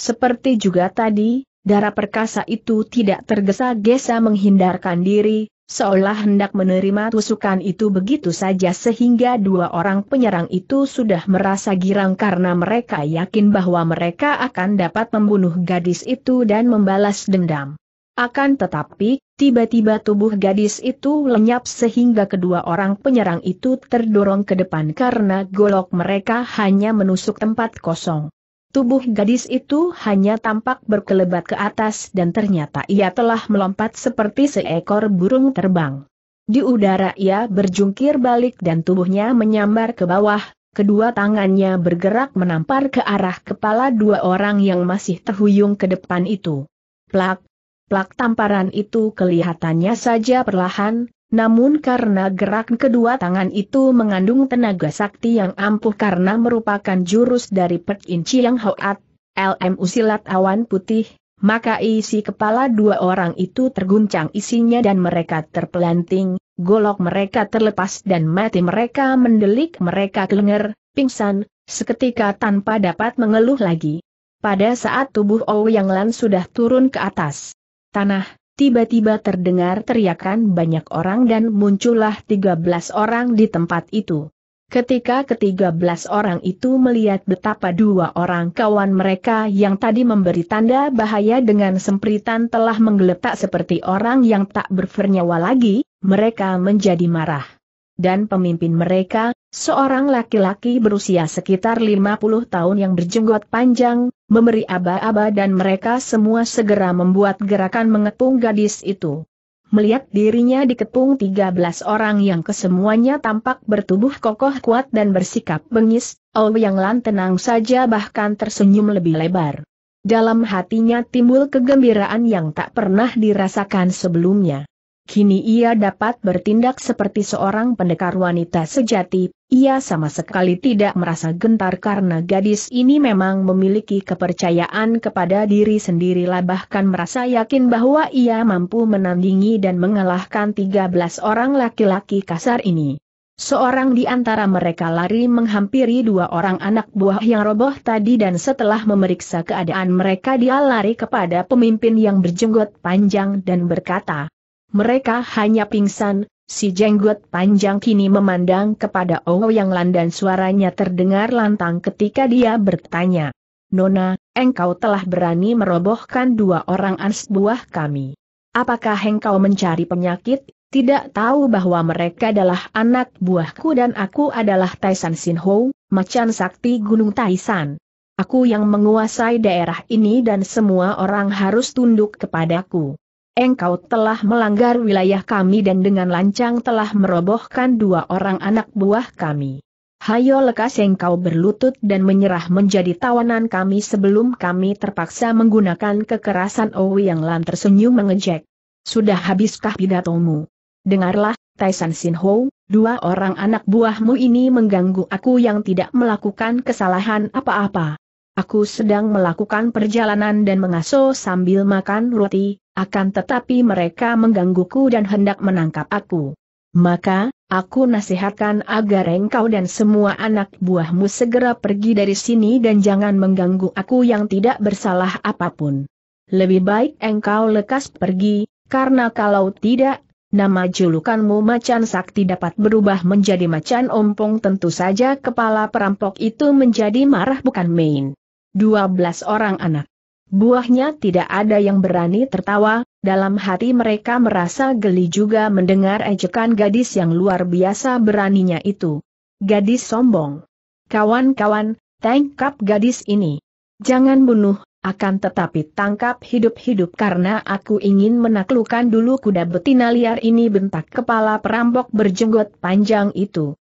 Seperti juga tadi, darah perkasa itu tidak tergesa-gesa menghindarkan diri, seolah hendak menerima tusukan itu begitu saja sehingga dua orang penyerang itu sudah merasa girang karena mereka yakin bahwa mereka akan dapat membunuh gadis itu dan membalas dendam. Akan tetapi, tiba-tiba tubuh gadis itu lenyap sehingga kedua orang penyerang itu terdorong ke depan karena golok mereka hanya menusuk tempat kosong. Tubuh gadis itu hanya tampak berkelebat ke atas dan ternyata ia telah melompat seperti seekor burung terbang. Di udara ia berjungkir balik dan tubuhnya menyambar ke bawah, kedua tangannya bergerak menampar ke arah kepala dua orang yang masih terhuyung ke depan itu. Plak, plak tamparan itu kelihatannya saja perlahan, namun karena gerak kedua tangan itu mengandung tenaga sakti yang ampuh karena merupakan jurus dari Pek yang Hoat, LM Usilat Awan Putih, maka isi kepala dua orang itu terguncang isinya dan mereka terpelanting, golok mereka terlepas dan mati mereka mendelik mereka kelenger, pingsan, seketika tanpa dapat mengeluh lagi. Pada saat tubuh Ouyang Lan sudah turun ke atas tanah, Tiba-tiba terdengar teriakan banyak orang dan muncullah 13 orang di tempat itu. Ketika ketiga belas orang itu melihat betapa dua orang kawan mereka yang tadi memberi tanda bahaya dengan sempritan telah menggeletak seperti orang yang tak bernyawa lagi, mereka menjadi marah dan pemimpin mereka, seorang laki-laki berusia sekitar 50 tahun yang berjenggot panjang, memberi aba-aba dan mereka semua segera membuat gerakan mengepung gadis itu. Melihat dirinya dikepung 13 orang yang kesemuanya tampak bertubuh kokoh kuat dan bersikap bengis, Ouyang oh Lan tenang saja bahkan tersenyum lebih lebar. Dalam hatinya timbul kegembiraan yang tak pernah dirasakan sebelumnya. Kini ia dapat bertindak seperti seorang pendekar wanita sejati, ia sama sekali tidak merasa gentar karena gadis ini memang memiliki kepercayaan kepada diri sendiri lah bahkan merasa yakin bahwa ia mampu menandingi dan mengalahkan 13 orang laki-laki kasar ini. Seorang di antara mereka lari menghampiri dua orang anak buah yang roboh tadi dan setelah memeriksa keadaan mereka dia lari kepada pemimpin yang berjenggot panjang dan berkata, mereka hanya pingsan, si jenggot panjang kini memandang kepada Ouyang Lan dan suaranya terdengar lantang ketika dia bertanya. Nona, engkau telah berani merobohkan dua orang ans buah kami. Apakah engkau mencari penyakit? Tidak tahu bahwa mereka adalah anak buahku dan aku adalah Taisan Sinho, macan sakti Gunung Taisan. Aku yang menguasai daerah ini dan semua orang harus tunduk kepadaku engkau telah melanggar wilayah kami dan dengan lancang telah merobohkan dua orang anak buah kami. Hayo lekas engkau berlutut dan menyerah menjadi tawanan kami sebelum kami terpaksa menggunakan kekerasan Owi yang lan tersenyum mengejek. Sudah habiskah pidatomu? Dengarlah, Tyson Sin Ho, dua orang anak buahmu ini mengganggu aku yang tidak melakukan kesalahan apa-apa. Aku sedang melakukan perjalanan dan mengasuh sambil makan roti, akan tetapi mereka menggangguku dan hendak menangkap aku. Maka, aku nasihatkan agar engkau dan semua anak buahmu segera pergi dari sini dan jangan mengganggu aku yang tidak bersalah apapun. Lebih baik engkau lekas pergi, karena kalau tidak, Nama julukanmu macan sakti dapat berubah menjadi macan ompong tentu saja kepala perampok itu menjadi marah bukan main. 12 orang anak Buahnya tidak ada yang berani tertawa, dalam hati mereka merasa geli juga mendengar ejekan gadis yang luar biasa beraninya itu. Gadis sombong. Kawan-kawan, tangkap gadis ini. Jangan bunuh, akan tetapi tangkap hidup-hidup karena aku ingin menaklukkan dulu kuda betina liar ini bentak kepala perampok berjenggot panjang itu.